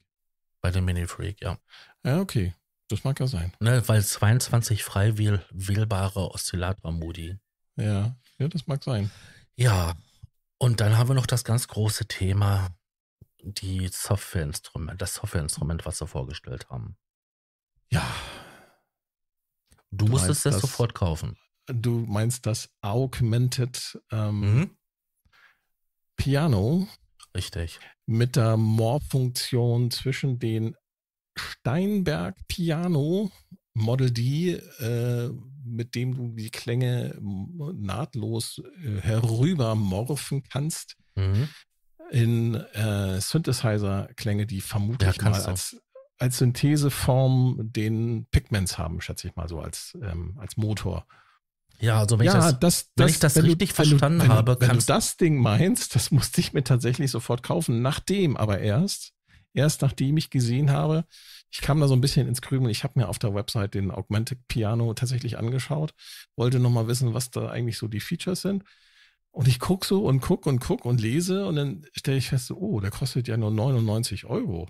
Bei dem Mini-Freak, ja. Ja, okay. Das mag ja sein. Ne, weil 22 frei wähl wählbare Oszillatoren-Modi. Ja, ja, das mag sein. Ja, und dann haben wir noch das ganz große Thema, die Softwareinstrument, das Softwareinstrument, was sie vorgestellt haben. Ja, Du, musstest das, das, sofort kaufen. Du meinst das Augmented ähm, mhm. Piano. Richtig. Mit der Morph-Funktion zwischen den Steinberg Piano Model D, äh, mit dem du die Klänge nahtlos äh, herüber morphen kannst. Mhm. In äh, Synthesizer-Klänge, die vermutlich ja, mal als als Syntheseform den Pigments haben, schätze ich mal so als, ähm, als Motor. Ja, also wenn ja, ich das, das, wenn ich das wenn richtig du, verstanden wenn, habe, wenn, wenn du das Ding meinst, das musste ich mir tatsächlich sofort kaufen. Nachdem aber erst, erst nachdem ich gesehen habe, ich kam da so ein bisschen ins Krümeln. Ich habe mir auf der Website den Augmented Piano tatsächlich angeschaut, wollte nochmal wissen, was da eigentlich so die Features sind. Und ich gucke so und gucke und gucke und lese und dann stelle ich fest, oh, der kostet ja nur 99 Euro.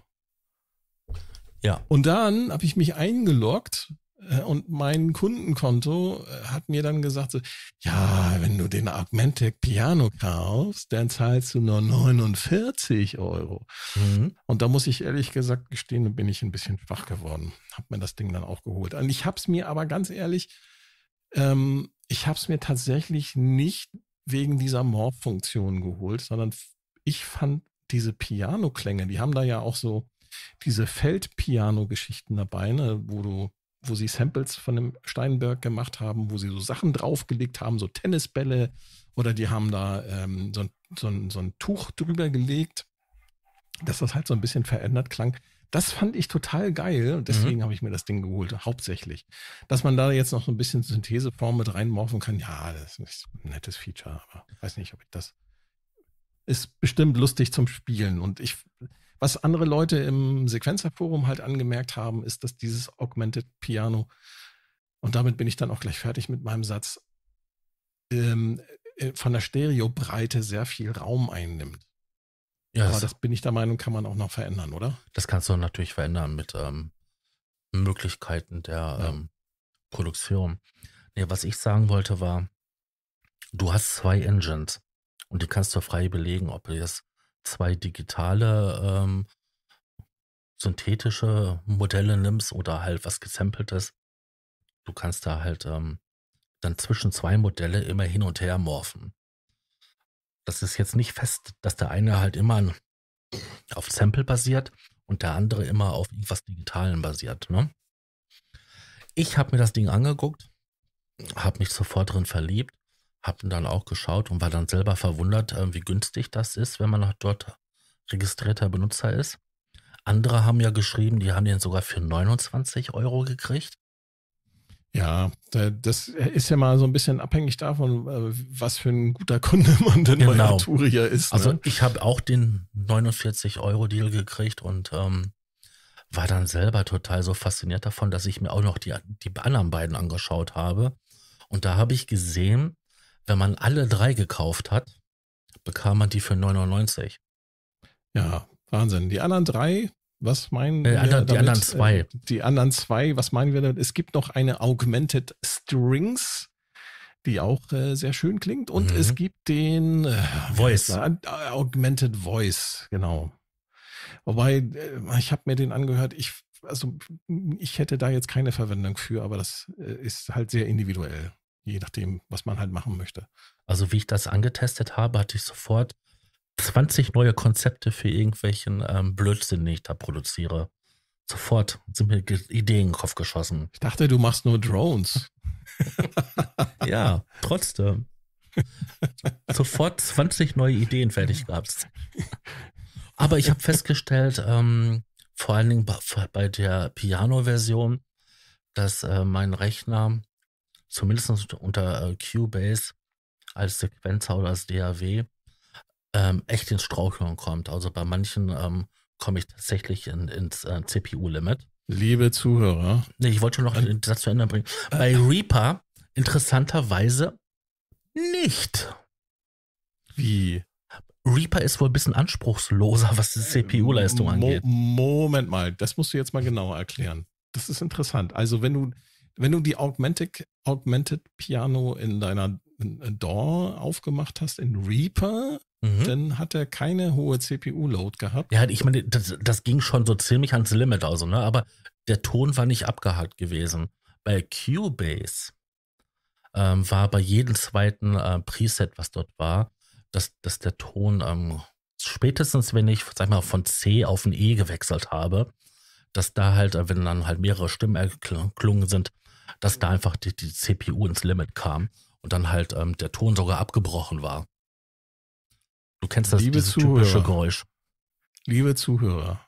Ja. Und dann habe ich mich eingeloggt äh, und mein Kundenkonto äh, hat mir dann gesagt, so, ja, wenn du den Augmented Piano kaufst, dann zahlst du nur 49 Euro. Mhm. Und da muss ich ehrlich gesagt gestehen, bin ich ein bisschen schwach geworden. Hab mir das Ding dann auch geholt. Und ich hab's mir aber ganz ehrlich, ähm, ich hab's mir tatsächlich nicht wegen dieser Morph-Funktion geholt, sondern ich fand diese Piano-Klänge, die haben da ja auch so diese Feldpiano-Geschichten dabei, ne, wo du wo sie Samples von dem Steinberg gemacht haben, wo sie so Sachen draufgelegt haben, so Tennisbälle oder die haben da ähm, so, ein, so, ein, so ein Tuch drüber gelegt, dass das halt so ein bisschen verändert klang. Das fand ich total geil und mhm. deswegen mhm. habe ich mir das Ding geholt, hauptsächlich. Dass man da jetzt noch so ein bisschen Syntheseform mit reinmorfen kann, ja, das ist ein nettes Feature, aber weiß nicht, ob ich das. Ist bestimmt lustig zum Spielen und ich was andere Leute im Sequenzerforum halt angemerkt haben, ist, dass dieses Augmented Piano, und damit bin ich dann auch gleich fertig mit meinem Satz, ähm, äh, von der Stereobreite sehr viel Raum einnimmt. Ja, Aber das, das, bin ich der Meinung, kann man auch noch verändern, oder? Das kannst du natürlich verändern mit ähm, Möglichkeiten der ja. ähm, Produktion. Nee, was ich sagen wollte war, du hast zwei Engines und die kannst du frei belegen, ob du jetzt zwei digitale, ähm, synthetische Modelle nimmst oder halt was gesampeltes, du kannst da halt ähm, dann zwischen zwei Modelle immer hin und her morphen. Das ist jetzt nicht fest, dass der eine halt immer auf Sample basiert und der andere immer auf irgendwas Digitalen basiert. Ne? Ich habe mir das Ding angeguckt, habe mich sofort drin verliebt habe dann auch geschaut und war dann selber verwundert, äh, wie günstig das ist, wenn man dort registrierter Benutzer ist. Andere haben ja geschrieben, die haben den sogar für 29 Euro gekriegt. Ja, das ist ja mal so ein bisschen abhängig davon, äh, was für ein guter Kunde man denn genau. bei Arturia ist. Also, ne? Also ich habe auch den 49-Euro-Deal gekriegt und ähm, war dann selber total so fasziniert davon, dass ich mir auch noch die, die anderen beiden angeschaut habe. Und da habe ich gesehen, wenn man alle drei gekauft hat, bekam man die für 99. Ja, Wahnsinn. Die anderen drei, was meinen äh, wir andere, damit? Die anderen zwei. Äh, die anderen zwei, was meinen wir damit? Es gibt noch eine Augmented Strings, die auch äh, sehr schön klingt. Und mhm. es gibt den äh, Voice. Äh, Augmented Voice, genau. Wobei, äh, ich habe mir den angehört, ich, also ich hätte da jetzt keine Verwendung für, aber das ist halt sehr individuell je nachdem, was man halt machen möchte. Also wie ich das angetestet habe, hatte ich sofort 20 neue Konzepte für irgendwelchen ähm, Blödsinn, den ich da produziere. Sofort sind mir Ideen in den Kopf geschossen. Ich dachte, du machst nur Drones. ja, trotzdem. Sofort 20 neue Ideen fertig gehabt. Aber ich habe festgestellt, ähm, vor allen Dingen bei, der Piano-Version, dass äh, mein Rechner zumindest unter äh, Cubase als Sequenzer oder als DAW ähm, echt ins Straucheln kommt. Also bei manchen ähm, komme ich tatsächlich in, ins äh, CPU-Limit. Liebe Zuhörer. Nee, ich wollte schon noch äh, Satz zu Ende bringen. Äh, bei Reaper interessanterweise nicht. Wie? Reaper ist wohl ein bisschen anspruchsloser, was die CPU-Leistung angeht. Moment mal, das musst du jetzt mal genauer erklären. Das ist interessant. Also, wenn du wenn du die Augmented, Augmented Piano in deiner äh, DAW aufgemacht hast, in Reaper, mhm. dann hat er keine hohe CPU-Load gehabt. Ja, ich meine, das, das, ging schon so ziemlich ans Limit, also, ne? aber der Ton war nicht abgehakt gewesen. Bei Cubase ähm, war bei jedem zweiten äh, Preset, was dort war, dass, dass der Ton ähm, spätestens, wenn ich, sag mal, von C auf ein E gewechselt habe, dass da halt, äh, wenn dann halt mehrere Stimmen erklungen sind, dass da einfach die, die CPU ins Limit kam und dann halt ähm, der Ton sogar abgebrochen war. Du kennst das Liebe dieses Zuhörer, typische Geräusch. Liebe Zuhörer,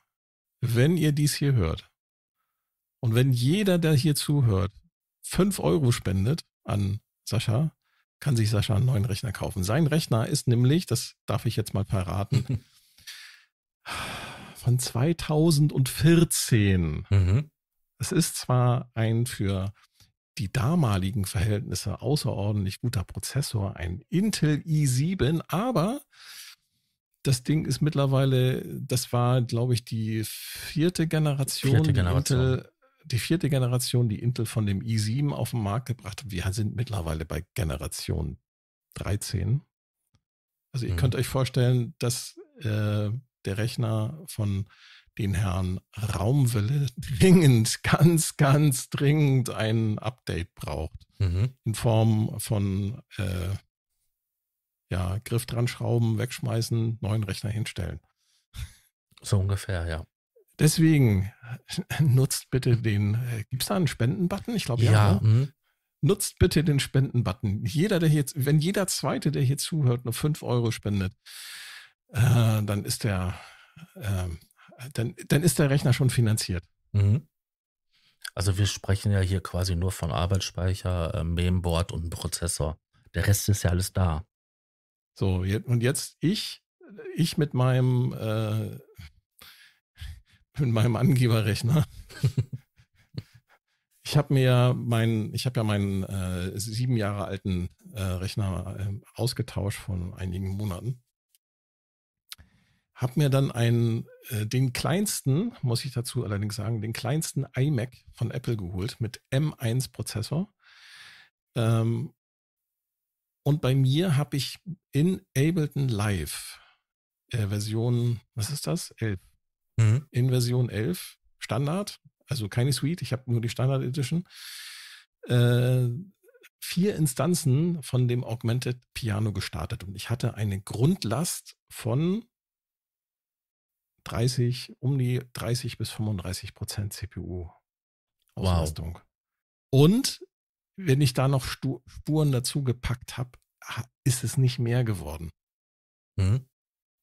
wenn ihr dies hier hört und wenn jeder, der hier zuhört, 5 Euro spendet an Sascha, kann sich Sascha einen neuen Rechner kaufen. Sein Rechner ist nämlich, das darf ich jetzt mal verraten, von 2014. Mhm. Es ist zwar ein für die damaligen Verhältnisse außerordentlich guter Prozessor, ein Intel i7, aber das Ding ist mittlerweile, das war, glaube ich, die vierte Generation, vierte Generation. Die, Intel, die vierte Generation, die Intel von dem i7 auf den Markt gebracht hat. Wir sind mittlerweile bei Generation 13. Also ihr mhm. könnt euch vorstellen, dass äh, der Rechner von den Herrn Raumwille dringend, ganz, ganz dringend ein Update braucht. Mhm. In Form von äh, ja, Griff dran schrauben, wegschmeißen, neuen Rechner hinstellen. So ungefähr, ja. Deswegen nutzt bitte den, äh, gibt es da einen Spendenbutton? Ich glaube, ja. ja ne? mhm. Nutzt bitte den Spendenbutton. Jeder, der jetzt, wenn jeder Zweite, der hier zuhört, nur 5 Euro spendet, äh, dann ist der, äh, dann, dann ist der Rechner schon finanziert. Mhm. Also wir sprechen ja hier quasi nur von Arbeitsspeicher, äh, Mainboard und Prozessor. Der Rest ist ja alles da. So, und jetzt ich, ich mit meinem, äh, mit meinem Angeberrechner. ich habe mir meinen, ich habe ja meinen äh, sieben Jahre alten äh, Rechner äh, ausgetauscht von einigen Monaten habe mir dann einen, äh, den kleinsten, muss ich dazu allerdings sagen, den kleinsten iMac von Apple geholt mit M1-Prozessor. Ähm, und bei mir habe ich in Ableton Live äh, Version, was ist das? 11. Mhm. In Version 11 Standard, also keine Suite, ich habe nur die Standard Edition. Äh, vier Instanzen von dem Augmented Piano gestartet und ich hatte eine Grundlast von 30, um die 30 bis 35 Prozent CPU-Auslastung. Wow. Und wenn ich da noch Spuren dazu gepackt habe, ist es nicht mehr geworden. Mhm.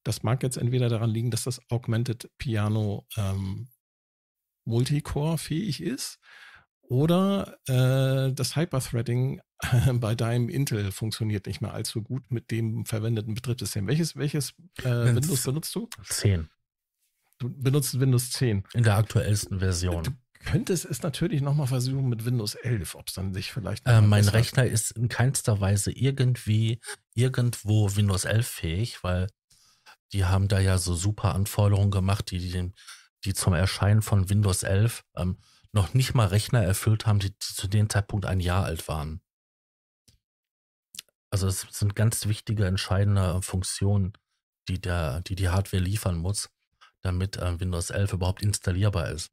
Das mag jetzt entweder daran liegen, dass das Augmented Piano ähm, Multicore fähig ist oder äh, das Hyperthreading bei deinem Intel funktioniert nicht mehr allzu gut mit dem verwendeten Betriebssystem. Welches, welches äh, Windows benutzt du? Zehn. Du benutzt Windows 10. In der aktuellsten Version. Du könntest es natürlich nochmal versuchen mit Windows 11, ob es dann sich vielleicht. Äh, mein Rechner hat. ist in keinster Weise irgendwie irgendwo Windows 11 fähig, weil die haben da ja so super Anforderungen gemacht, die, die, die zum Erscheinen von Windows 11 ähm, noch nicht mal Rechner erfüllt haben, die, zu dem Zeitpunkt ein Jahr alt waren. Also es sind ganz wichtige, entscheidende Funktionen, die der, die, die Hardware liefern muss damit äh, Windows 11 überhaupt installierbar ist.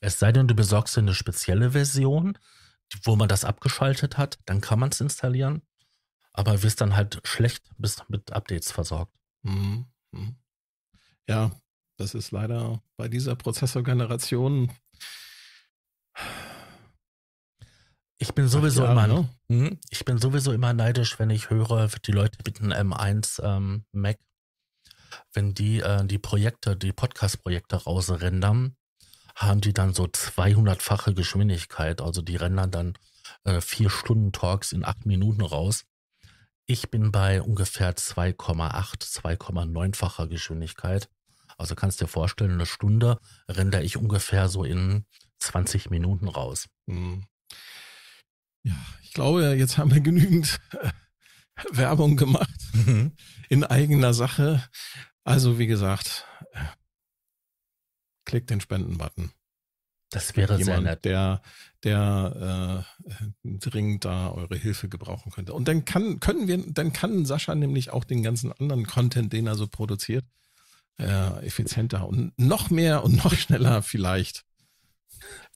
Es sei denn, du besorgst dir eine spezielle Version, wo man das abgeschaltet hat, dann kann man es installieren, aber wirst dann halt schlecht bis mit Updates versorgt. Mhm. mhm. Ja, das ist leider bei dieser Prozessorgeneration. Ich bin sowieso Ach, ja, immer, ne? Mhm, ich bin sowieso immer neidisch, wenn ich höre, die Leute mit einem M1 ähm, Mac wenn die äh, die Projekte, die Podcast-Projekte rausrendern, haben die dann so 200-fache Geschwindigkeit. Also die rendern dann äh, vier Stunden Talks in acht Minuten raus. Ich bin bei ungefähr 2,8, 2,9-facher Geschwindigkeit. Also kannst dir vorstellen, eine Stunde rendere ich ungefähr so in 20 Minuten raus. Mhm. Ja, ich glaube, jetzt haben wir genügend Werbung gemacht mhm. in eigener Sache. Also wie gesagt, äh, klickt den Spendenbutton. Das wäre Jemand, sehr nett. Der, der äh, dringend da eure Hilfe gebrauchen könnte. Und dann kann, können wir, dann kann Sascha nämlich auch den ganzen anderen Content, den er so produziert, äh, effizienter und noch mehr und noch schneller vielleicht.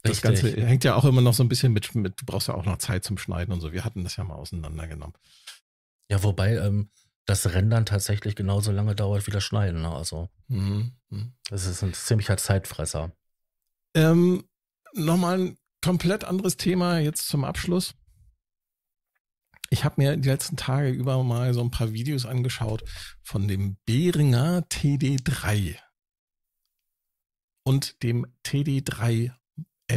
Das Richtig. Ganze hängt ja auch immer noch so ein bisschen mit, mit, du brauchst ja auch noch Zeit zum Schneiden und so. Wir hatten das ja mal auseinandergenommen. Ja, wobei ähm, das Rendern tatsächlich genauso lange dauert wie das Schneiden. Ne? Also, mhm, mhm. das ist ein ziemlicher Zeitfresser. Ähm, Nochmal ein komplett anderes Thema jetzt zum Abschluss. Ich habe mir die letzten Tage über mal so ein paar Videos angeschaut von dem Behringer TD3 und dem TD3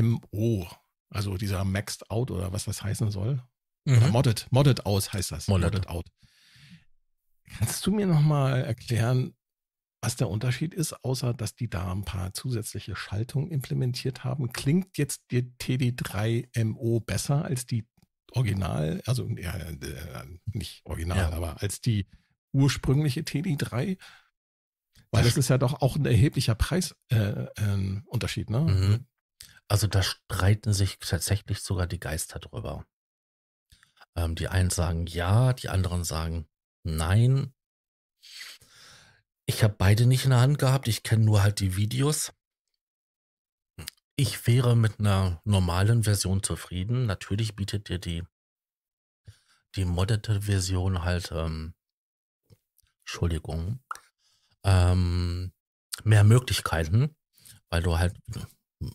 MO, also dieser Maxed Out oder was das heißen soll. Mhm. Modded, modded aus heißt das. Modded. modded out. Kannst du mir nochmal erklären, was der Unterschied ist, außer dass die da ein paar zusätzliche Schaltungen implementiert haben? Klingt jetzt die TD3MO besser als die Original, also ja, äh, nicht Original, ja. aber als die ursprüngliche TD3? Weil das, ist ja doch auch ein erheblicher Preisunterschied, äh, äh, ne? Mhm. Also da streiten sich tatsächlich sogar die Geister drüber. Ähm, die einen sagen ja, die anderen sagen nein. Ich habe beide nicht in der Hand gehabt. Ich kenne nur halt die Videos. Ich wäre mit einer normalen Version zufrieden. Natürlich bietet dir die, die moddete Version halt, ähm, Entschuldigung, ähm, mehr Möglichkeiten, weil du halt äh,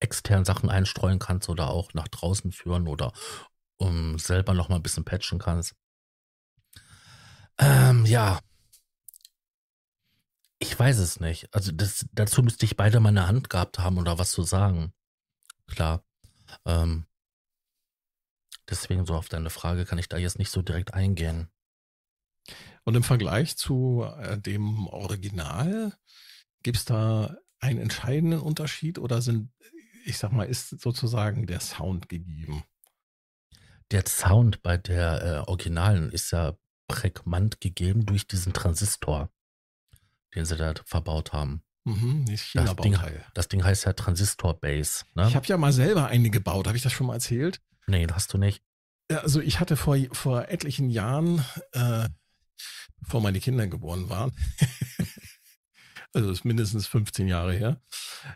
extern Sachen einstreuen kannst oder auch nach draußen führen oder um selber noch mal ein bisschen patchen kannst. Ähm, ja. Ich weiß es nicht. Also das, dazu müsste ich beide meine Hand gehabt haben oder was zu sagen. Klar. Ähm, deswegen so auf deine Frage kann ich da jetzt nicht so direkt eingehen. Und im Vergleich zu äh, dem Original, gibt es da einen entscheidenden Unterschied oder sind, ich sag mal, ist sozusagen der Sound gegeben? der Sound bei der äh, Originalen ist ja prägmant gegeben durch diesen Transistor, den sie da verbaut haben. Mhm, das, Ding, das, Ding, heißt ja Transistor Base. Ne? Ich habe ja mal selber eine gebaut. Habe ich das schon mal erzählt? Nee, hast du nicht. Also ich hatte vor, vor etlichen Jahren, äh, bevor meine Kinder geboren waren, also ist mindestens 15 Jahre her,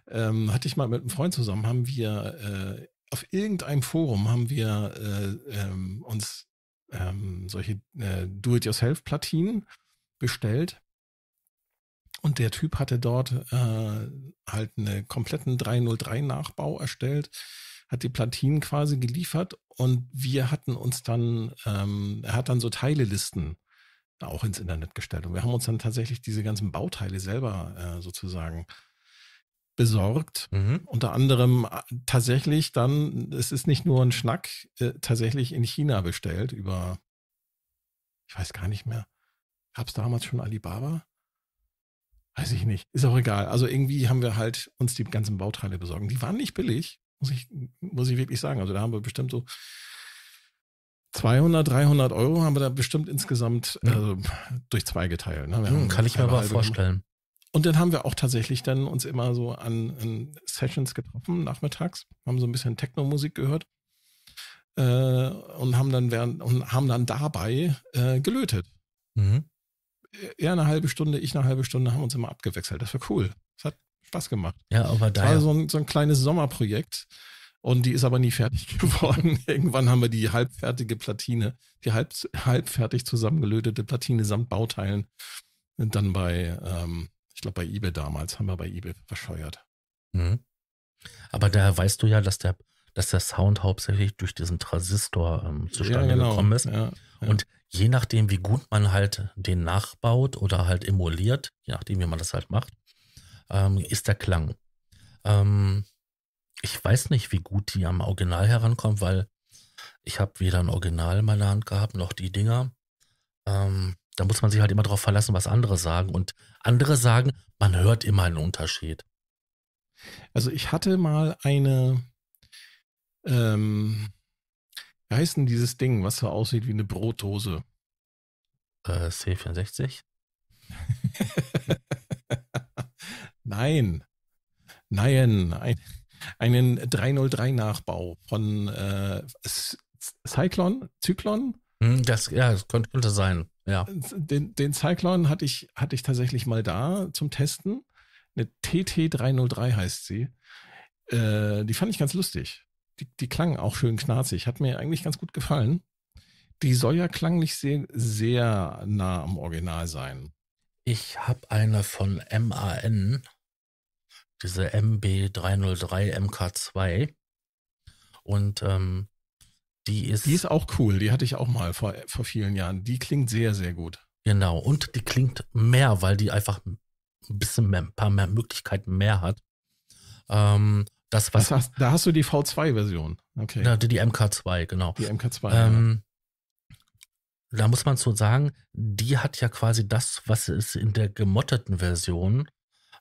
ähm, hatte ich mal mit einem Freund zusammen, haben wir äh, auf irgendeinem Forum haben wir äh, ähm, uns ähm, solche äh, Do-it-yourself-Platinen bestellt. Und der Typ hatte dort äh, halt einen kompletten 303-Nachbau erstellt, hat die Platinen quasi geliefert und wir hatten uns dann, ähm, er hat dann so Teilelisten auch ins Internet gestellt. Und wir haben uns dann tatsächlich diese ganzen Bauteile selber äh, sozusagen äh, besorgt. Mhm. Unter anderem äh, tatsächlich dann, es ist nicht nur ein Schnack, äh, tatsächlich in China bestellt über, ich weiß gar nicht mehr, gab es damals schon Alibaba? Weiß ich nicht. Ist auch egal. Also irgendwie haben wir halt uns die ganzen Bauteile besorgen. Die waren nicht billig, muss ich, muss ich wirklich sagen. Also da haben wir bestimmt so 200, 300 Euro haben wir da bestimmt insgesamt äh, durch zwei geteilt. Ne? Hm, kann ich mir aber vorstellen. Und dann haben wir auch tatsächlich dann uns immer so an, an Sessions getroffen, nachmittags, haben so ein bisschen Techno-Musik gehört äh, und haben dann während und haben dann dabei äh, gelötet. Mhm. Er eine halbe Stunde, ich eine halbe Stunde, haben uns immer abgewechselt. Das war cool. Das hat Spaß gemacht. Ja, aber da. Das war so ein, so ein kleines Sommerprojekt und die ist aber nie fertig geworden. Irgendwann haben wir die halbfertige Platine, die halb, halbfertig zusammengelötete Platine samt Bauteilen dann bei ähm, ich glaube, bei eBay damals haben wir bei eBay verscheuert. Mhm. Aber daher weißt du ja, dass der, dass der Sound hauptsächlich durch diesen Transistor ähm, zustande ja, genau. gekommen ist. Ja, ja. Und je nachdem, wie gut man halt den nachbaut oder halt emuliert, je nachdem, wie man das halt macht, ähm, ist der Klang. Ähm, ich weiß nicht, wie gut die am Original herankommt, weil ich habe weder ein Original in meiner Hand gehabt, noch die Dinger. Ähm, da muss man sich halt immer darauf verlassen, was andere sagen. Und andere sagen, man hört immer einen Unterschied. Also ich hatte mal eine, ähm, wie heißt denn dieses Ding, was so aussieht wie eine Brotdose? Äh, C64? Nein. Nein, ein, einen 303-Nachbau von äh, Cyclone, Zyklon? Hm, das, ja, das könnte, könnte sein. Ja. Äh, den, den Cyclone hatte ich, hatte ich tatsächlich mal da zum Testen. Eine TT303 heißt sie. Äh, die fand ich ganz lustig. Die, die klang auch schön knarzig. Hat mir eigentlich ganz gut gefallen. Die soll ja klanglich sehr, sehr nah am Original sein. Ich habe eine von MAN, diese MB303 MK2. Und ähm, die ist, die ist auch cool, die hatte ich auch mal vor, vor vielen Jahren. Die klingt sehr, sehr gut. Genau, und die klingt mehr, weil die einfach ein bisschen mehr, ein paar mehr Möglichkeiten mehr hat. Ähm, das, was, das heißt, da hast du die V2-Version. Okay. Na, die, die MK2, genau. Die MK2. Ähm, ja. Da muss man so sagen, die hat ja quasi das, was es in der gemotteten Version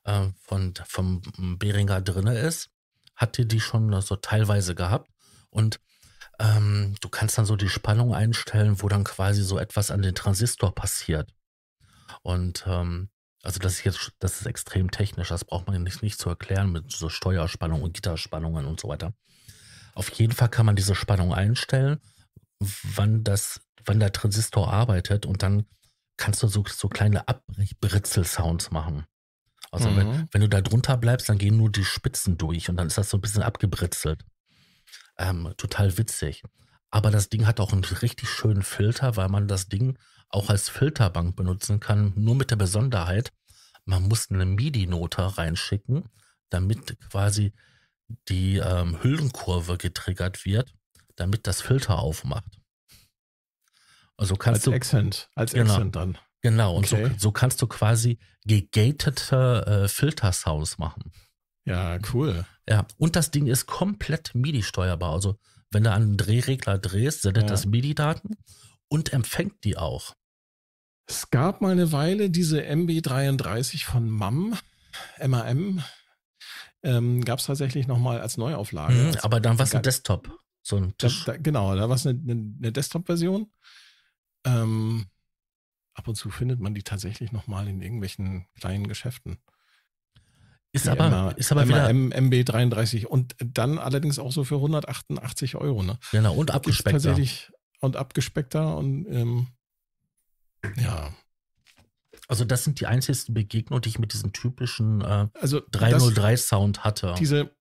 äh, von, vom Beringer drin ist, hatte die schon so teilweise gehabt. Und ähm, du kannst dann so die Spannung einstellen, wo dann quasi so etwas an den Transistor passiert. Und ähm, also das ist jetzt, das ist extrem technisch, das braucht man nicht, nicht zu erklären mit so Steuerspannung und Gitterspannungen und so weiter. Auf jeden Fall kann man diese Spannung einstellen, wann das, wann der Transistor arbeitet und dann kannst du so, so kleine Abbritzel-Sounds machen. Also mhm. wenn, wenn du da drunter bleibst, dann gehen nur die Spitzen durch und dann ist das so ein bisschen abgebritzelt. Ähm, total witzig. Aber das Ding hat auch einen richtig schönen Filter, weil man das Ding auch als Filterbank benutzen kann. Nur mit der Besonderheit, man muss eine MIDI-Note reinschicken, damit quasi die ähm, Hüllenkurve getriggert wird, damit das Filter aufmacht. Also kannst als du. Accent, als genau, Accent dann. Genau, und okay. so, so, kannst du quasi gegatete äh, Filtersounds machen. Ja, cool. Ja, und das Ding ist komplett MIDI-steuerbar. Also, wenn du an einen Drehregler drehst, sendet ja. das MIDI-Daten und empfängt die auch. Es gab mal eine Weile diese MB33 von MAM, MAM, ähm, gab es tatsächlich nochmal als Neuauflage. Mhm, also aber dann war es ein Desktop. So ein Tisch. Da, da, genau, da war es eine, eine, eine Desktop-Version. Ähm, ab und zu findet man die tatsächlich nochmal in irgendwelchen kleinen Geschäften. Ist aber, ist aber wieder. MB33 und dann allerdings auch so für 188 Euro. Ne? Genau, und abgespeckter. tatsächlich und abgespeckter und ähm, ja. Also, das sind die einzigsten Begegnungen, die ich mit diesem typischen äh, also 303-Sound hatte. Diese,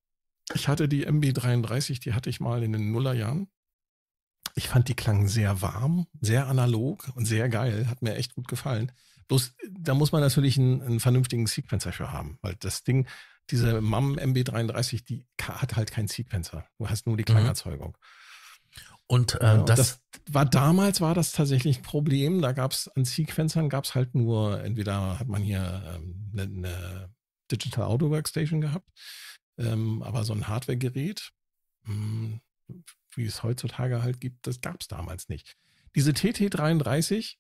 ich hatte die MB33, die hatte ich mal in den Nullerjahren. Ich fand, die klang sehr warm, sehr analog und sehr geil. Hat mir echt gut gefallen. Bloß, da muss man natürlich einen, einen vernünftigen Sequencer für haben, weil das Ding, diese MAM MB33, die hat halt keinen Sequencer. Du hast nur die mhm. Klangerzeugung. Und, äh, ja, und das, das, war damals war das tatsächlich ein Problem. Da gab es an Sequencern gab es halt nur entweder hat man hier ähm, eine, eine Digital Auto Workstation gehabt, ähm, aber so ein Hardware-Gerät, hm, wie es heutzutage halt gibt, das gab es damals nicht. Diese TT33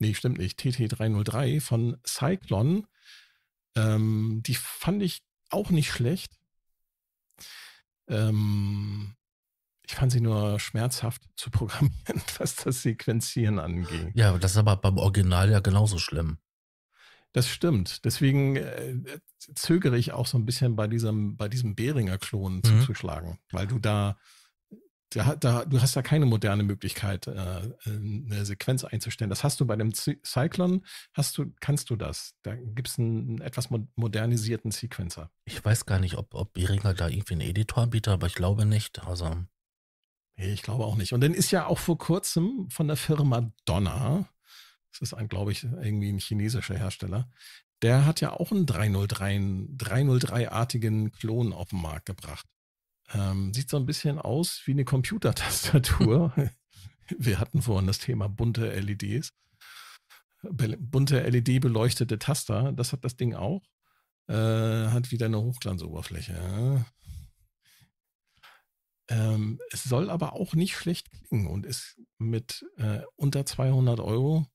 nee, stimmt nicht, TT303 von Cyclone. Ähm, die fand ich auch nicht schlecht. Ähm, ich fand sie nur schmerzhaft zu programmieren, was das Sequenzieren angeht. Ja, das ist aber beim Original ja genauso schlimm. Das stimmt. Deswegen äh, zögere ich auch so ein bisschen bei diesem, bei diesem Beringer-Klon mhm. zuzuschlagen, weil du da da, da, du hast da keine moderne Möglichkeit, äh, äh eine Sequenz einzustellen. Das hast du bei dem Cyclone, hast du, kannst du das. Da gibt es einen etwas modernisierten Sequencer. Ich weiß gar nicht, ob, ob Behringer da irgendwie einen Editor bietet, aber ich glaube nicht. Also. ich glaube auch nicht. Und dann ist ja auch vor kurzem von der Firma Donner, das ist ein, glaube ich, irgendwie ein chinesischer Hersteller, der hat ja auch einen 303, 303-artigen Klon auf den Markt gebracht. Ähm, sieht so ein bisschen aus wie eine Computertastatur. Wir hatten vorhin das Thema bunte LEDs. Be bunte LED-beleuchtete Taster, das hat das Ding auch. Äh, hat wieder eine Hochglanzoberfläche. Ähm, es soll aber auch nicht schlecht klingen und ist mit äh, unter 200 Euro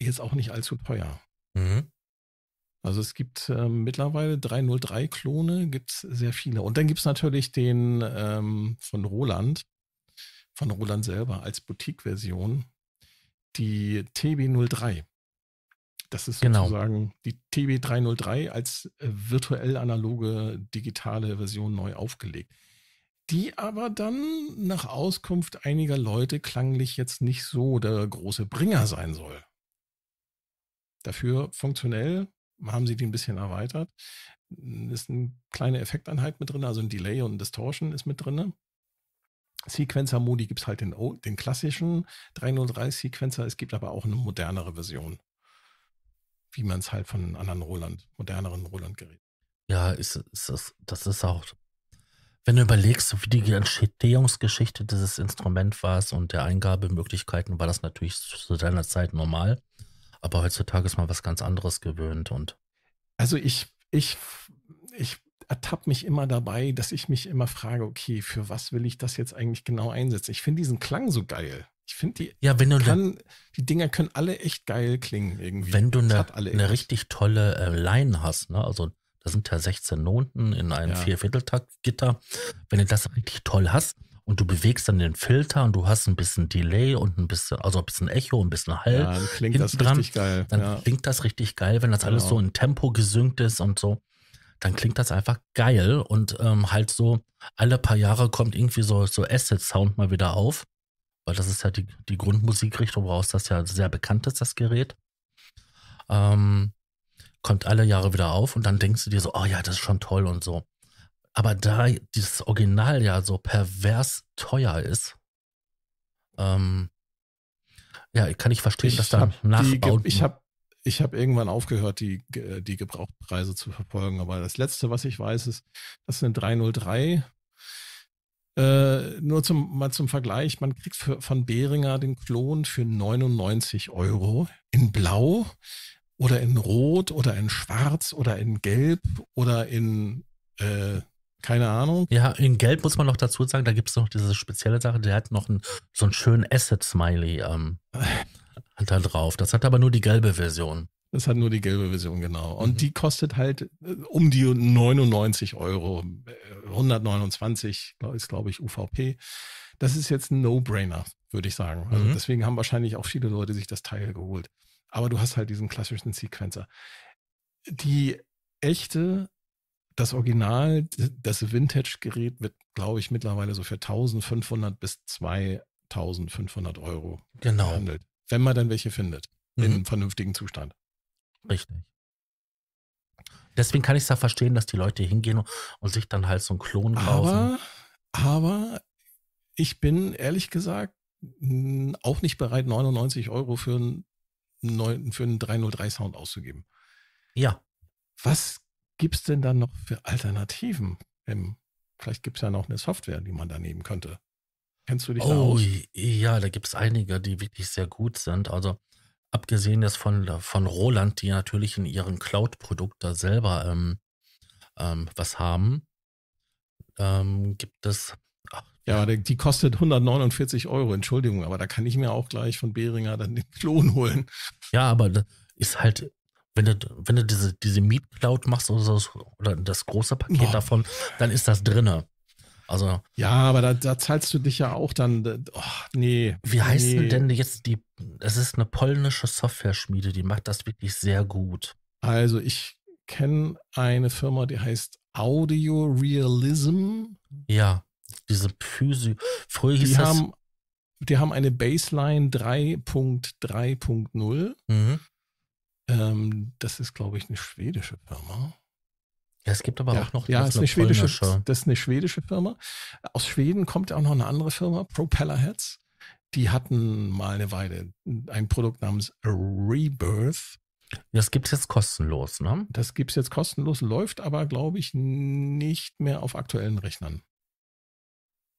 jetzt auch nicht allzu teuer. Mhm. Also es gibt ähm, mittlerweile 303-Klone, gibt es sehr viele. Und dann gibt es natürlich den ähm, von Roland, von Roland selber als Boutique-Version, die TB03. Das ist genau. sozusagen die TB303 als äh, virtuell analoge digitale Version neu aufgelegt. Die aber dann nach Auskunft einiger Leute klanglich jetzt nicht so der große Bringer sein soll. Dafür funktionell haben sie die ein bisschen erweitert. Hm, ist eine kleine Effekteinheit mit drin, also ein Delay und ein Distortion ist mit drin. Sequencer-Modi gibt es halt den, den klassischen 303-Sequencer, es gibt aber auch eine modernere Version. Wie man es halt von anderen Roland, moderneren Roland-Geräten. Ja, ist, ist das, das ist auch wenn du überlegst, wie die Entstehungsgeschichte dieses Instrument war und der Eingabemöglichkeiten, war das natürlich zu deiner Zeit normal. Aber heutzutage ist man was ganz anderes gewöhnt und. Also ich, ich, ich ertappe mich immer dabei, dass ich mich immer frage, okay, für was will ich das jetzt eigentlich genau einsetzen? Ich finde diesen Klang so geil. Ich finde die, ja, wenn du ne kann, ne, die Dinger können alle echt geil klingen irgendwie. Wenn du eine ne, ne richtig tolle äh, Line hast, ne? also da sind ja 16 Noten in einem ja. Viervierteltakt-Gitter. Wenn du das richtig toll hast, und du bewegst dann den Filter und du hast ein bisschen Delay und ein bisschen, also ein bisschen Echo, und ein bisschen Hall. Ja, dann klingt das dran. richtig geil. Dann ja. klingt das richtig geil, wenn das genau. alles so in Tempo gesynkt ist und so. Dann klingt das einfach geil und ähm, halt so, alle paar Jahre kommt irgendwie so, so Acid-Sound mal wieder auf, weil das ist ja die, die Grundmusikrichtung, woraus das ja sehr bekannt ist, das Gerät. Ähm, kommt alle Jahre wieder auf und dann denkst du dir so, oh ja, das ist schon toll und so. Aber da dieses Original ja so pervers teuer ist, ähm, ja, kann ich verstehen, dass da Nachbauten... ich habe ich habe irgendwann aufgehört, die, die Gebrauchtpreise zu verfolgen. Aber das Letzte, was ich weiß, ist, dass eine 303. Äh, nur zum, mal zum Vergleich, man kriegt für, von Behringer den Klon für 99 Euro in Blau oder in Rot oder in Schwarz oder in Gelb oder in äh, keine Ahnung. Ja, in Gelb muss man noch dazu sagen, da gibt es noch diese spezielle Sache, der hat noch einen, so einen schönen Asset-Smiley ähm, da drauf. Das hat aber nur die gelbe Version. Das hat nur die gelbe Version, genau. Und mhm. die kostet halt äh, um die 99 Euro. 129 äh, ist, glaube ich, UVP. Das ist jetzt ein No-Brainer, würde ich sagen. Also mhm. deswegen haben wahrscheinlich auch viele Leute sich das Teil geholt. Aber du hast halt diesen klassischen Sequencer. Die echte das Original, das Vintage-Gerät wird, glaube ich, mittlerweile so für 1500 bis 2500 Euro genau. gehandelt. Wenn man dann welche findet, mhm. in vernünftigen Zustand. Richtig. Deswegen kann ich es ja verstehen, dass die Leute hingehen und sich dann halt so einen Klon kaufen. Aber, aber ich bin ehrlich gesagt auch nicht bereit, 99 Euro für einen, für einen 303-Sound auszugeben. Ja. Was gibt es denn dann noch für Alternativen? Im, ähm, vielleicht gibt es ja noch eine Software, die man da nehmen könnte. Kennst du dich da oh, aus? Ja, da gibt es einige, die wirklich sehr gut sind. Also abgesehen jetzt von, von Roland, die natürlich in ihren cloud produkten selber ähm, ähm, was haben, ähm, gibt es. ja, die kostet 149 Euro, Entschuldigung, aber da kann ich mir auch gleich von Behringer dann den Klon holen. Ja, aber das ist halt wenn du, wenn du diese, diese Meet Cloud machst oder, so, oder das große Paket oh. davon, dann ist das drinne. Also. Ja, aber da, da, zahlst du dich ja auch dann. Oh, nee. Wie heißt nee. denn jetzt die? Es ist eine polnische Software-Schmiede, die macht das wirklich sehr gut. Also ich kenne eine Firma, die heißt Audio Realism. Ja, diese Physio. Früher hieß die das. Haben, die haben eine Baseline 3.3.0. Mhm. Ähm, das ist, glaube ich, eine schwedische Firma. Ja, es gibt aber ja, auch noch ja, ist eine, schwedische, das ist eine schwedische Firma. Aus Schweden kommt auch noch eine andere Firma, Propeller Heads. Die hatten mal eine Weile ein Produkt namens Rebirth. Das gibt es jetzt kostenlos, ne? Das gibt es jetzt kostenlos, läuft aber, glaube ich, nicht mehr auf aktuellen Rechnern.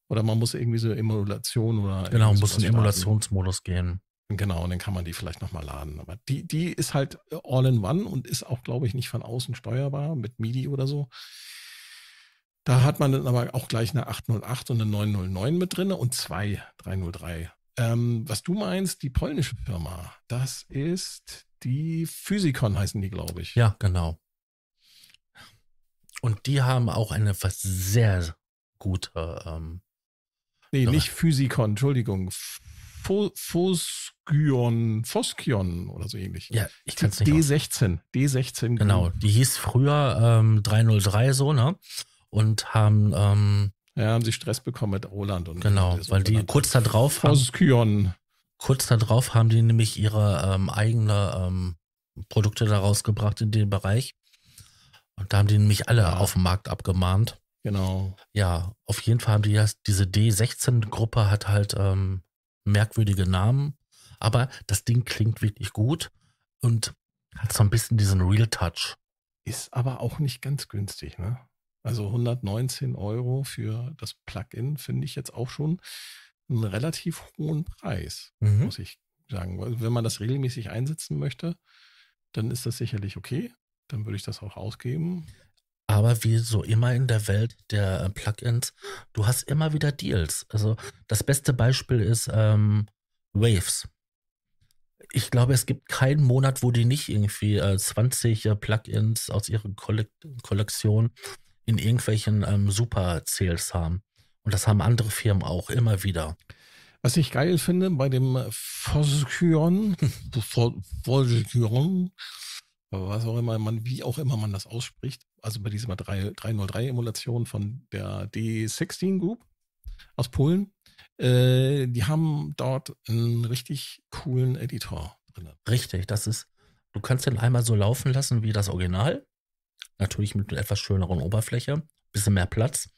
Oder man muss irgendwie so Emulation oder. Genau, muss in den Emulationsmodus gehen. Genau, und dann kann man die vielleicht nochmal laden. Aber die, die ist halt all in one und ist auch, glaube ich, nicht von außen steuerbar mit MIDI oder so. Da hat man dann aber auch gleich eine 808 und eine 909 mit drin und zwei 303. Ähm, was du meinst, die polnische Firma, das ist die Physikon heißen die, glaube ich. Ja, genau. Und die haben auch eine was sehr gute. Ähm, nee, nicht Physikon, Entschuldigung. Fo Foskion, Foskion oder so ähnlich. Ja, ich kann es nicht. D16, aus. D16. Genau, die hieß früher ähm, 303 so, ne? Und haben. Ähm, ja, haben sie Stress bekommen mit Roland und. Genau, und weil die kurz darauf Foskion. haben. Kurz darauf haben die nämlich ihre ähm, eigene ähm, Produkte da rausgebracht in dem Bereich. Und da haben die nämlich alle ja. auf dem Markt abgemahnt. Genau. Ja, auf jeden Fall haben die das, diese D16-Gruppe hat halt ähm, merkwürdige Namen, aber das Ding klingt wirklich gut und hat so ein bisschen diesen Real Touch. Ist aber auch nicht ganz günstig, ne? Also 119 Euro für das Plugin finde ich jetzt auch schon einen relativ hohen Preis, mhm. muss ich sagen. Also wenn man das regelmäßig einsetzen möchte, dann ist das sicherlich okay. Dann würde ich das auch ausgeben. Aber wie so immer in der Welt der äh, Plugins, du hast immer wieder Deals. Also das beste Beispiel ist ähm, Waves. Ich glaube, es gibt keinen Monat, wo die nicht irgendwie äh, 20 äh, Plugins aus ihrer Kollektion in irgendwelchen ähm, Super-Sales haben. Und das haben andere Firmen auch immer wieder. Was ich geil finde bei dem äh, Foskyon, was auch immer man, wie auch immer man das ausspricht, also bei dieser 303-Emulation von der D16 Group aus Polen, äh, die haben dort einen richtig coolen Editor drin. Richtig, das ist, du kannst den einmal so laufen lassen wie das Original. Natürlich mit einer etwas schöneren Oberfläche, bisschen mehr Platz.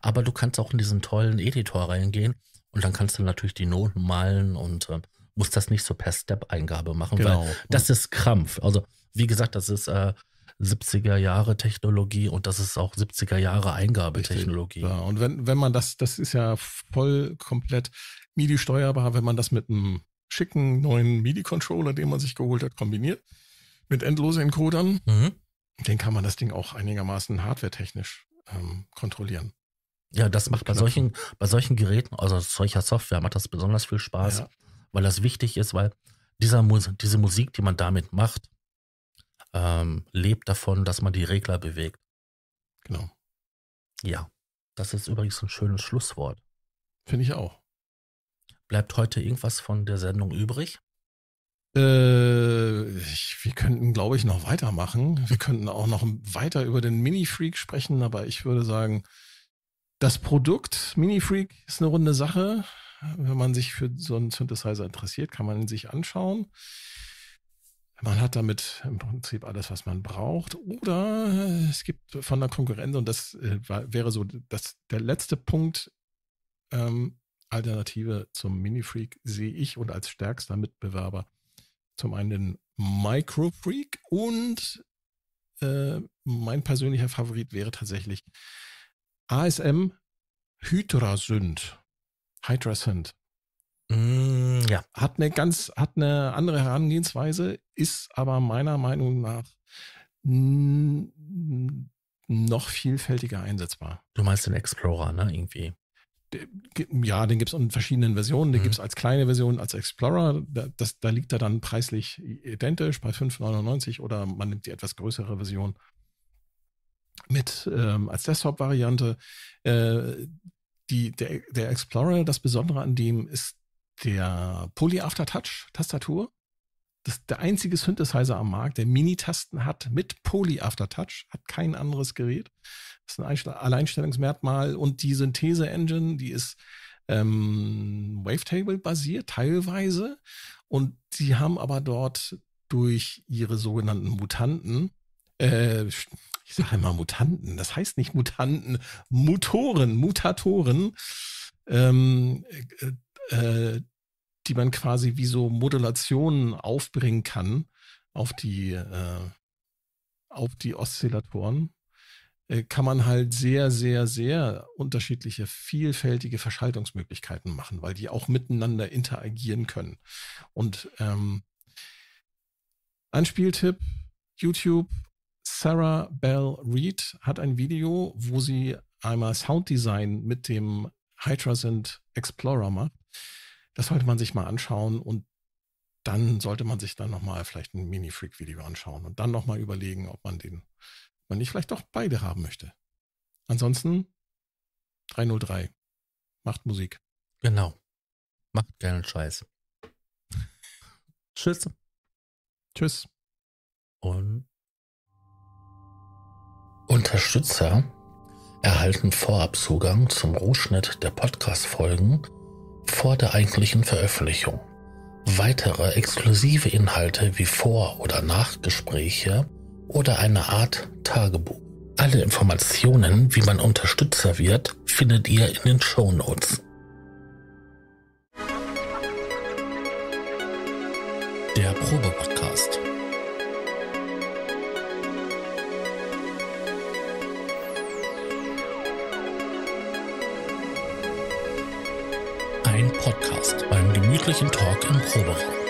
Aber du kannst auch in diesen tollen Editor reingehen und dann kannst du natürlich die Noten malen und äh, musst das nicht so per Step-Eingabe machen, genau. weil das ist Krampf. Also wie gesagt, das ist äh, 70er Jahre Technologie und das ist auch 70er Jahre Eingabetechnologie. ja, und wenn, wenn man das, das ist ja voll komplett MIDI steuerbar, wenn man das mit einem schicken neuen MIDI-Controller, den man sich geholt hat, kombiniert, mit endlosen Encodern, mhm. den kann man das Ding auch einigermaßen hardwaretechnisch ähm, kontrollieren. Ja, das macht bei solchen, bei solchen Geräten, also solcher Software, macht das besonders viel Spaß, ja. weil das wichtig ist, weil dieser diese Musik, die man damit macht, ähm, lebt davon, dass man die Regler bewegt. Genau. Ja, das ist übrigens ein schönes Schlusswort. Finde ich auch. Bleibt heute irgendwas von der Sendung übrig? Äh, ich, wir könnten, glaube ich, noch weitermachen. Wir könnten auch noch weiter über den Mini-Freak sprechen, aber ich würde sagen, das Produkt Mini-Freak ist eine runde Sache. Wenn man sich für so einen Synthesizer interessiert, kann man ihn sich anschauen man hat damit im Prinzip alles, was man braucht. Oder äh, es gibt von der Konkurrenz, und das äh, war, wäre so das, der letzte Punkt, ähm, Alternative zum Mini-Freak sehe ich und als stärkster Mitbewerber zum einen den Micro-Freak und äh, mein persönlicher Favorit wäre tatsächlich ASM Hydrasynd. Hydrasynd. Mm, ja. Hat eine ganz, hat eine andere Herangehensweise, ist aber meiner Meinung nach noch vielfältiger einsetzbar. Du meinst den Explorer, ne? Irgendwie. Ja, den gibt es in verschiedenen Versionen. Den mhm. gibt es als kleine Version, als Explorer. Da, das, da liegt er dann preislich identisch bei 5,99 oder man nimmt die etwas größere Version mit ähm, als Desktop-Variante. Äh, der, der Explorer, das Besondere an dem ist der Poly Aftertouch-Tastatur das, der einzige Synthesizer am Markt, der Mini-Tasten hat mit Poly-Aftertouch, hat kein anderes Gerät. Das ist ein Alleinstellungsmerkmal. Und die Synthese-Engine, die ist ähm, Wavetable-basiert, teilweise. Und die haben aber dort durch ihre sogenannten Mutanten, äh, ich sage immer Mutanten, das heißt nicht Mutanten, Mutoren, Mutatoren, ähm, äh, äh, die man quasi wie so Modulationen aufbringen kann auf die, äh, auf die Oszillatoren, äh, kann man halt sehr, sehr, sehr unterschiedliche, vielfältige Verschaltungsmöglichkeiten machen, weil die auch miteinander interagieren können. Und ähm, ein Spieltipp, YouTube, Sarah Bell Reed hat ein Video, wo sie einmal Sounddesign mit dem Hydrazint Explorer macht das sollte man sich mal anschauen und dann sollte man sich dann nochmal vielleicht ein Mini-Freak-Video anschauen und dann nochmal überlegen, ob man den, ob man nicht vielleicht doch beide haben möchte. Ansonsten 303. Macht Musik. Genau. Macht keinen Scheiß. Tschüss. Tschüss. Und Unterstützer erhalten Vorabzugang zum Rohschnitt der Podcast-Folgen vor der eigentlichen Veröffentlichung. Weitere exklusive Inhalte wie Vor- oder Nachgespräche oder eine Art Tagebuch. Alle Informationen, wie man Unterstützer wird, findet ihr in den Show Notes. Der Probe-Podcast. Podcast beim gemütlichen Talk im Proberaum.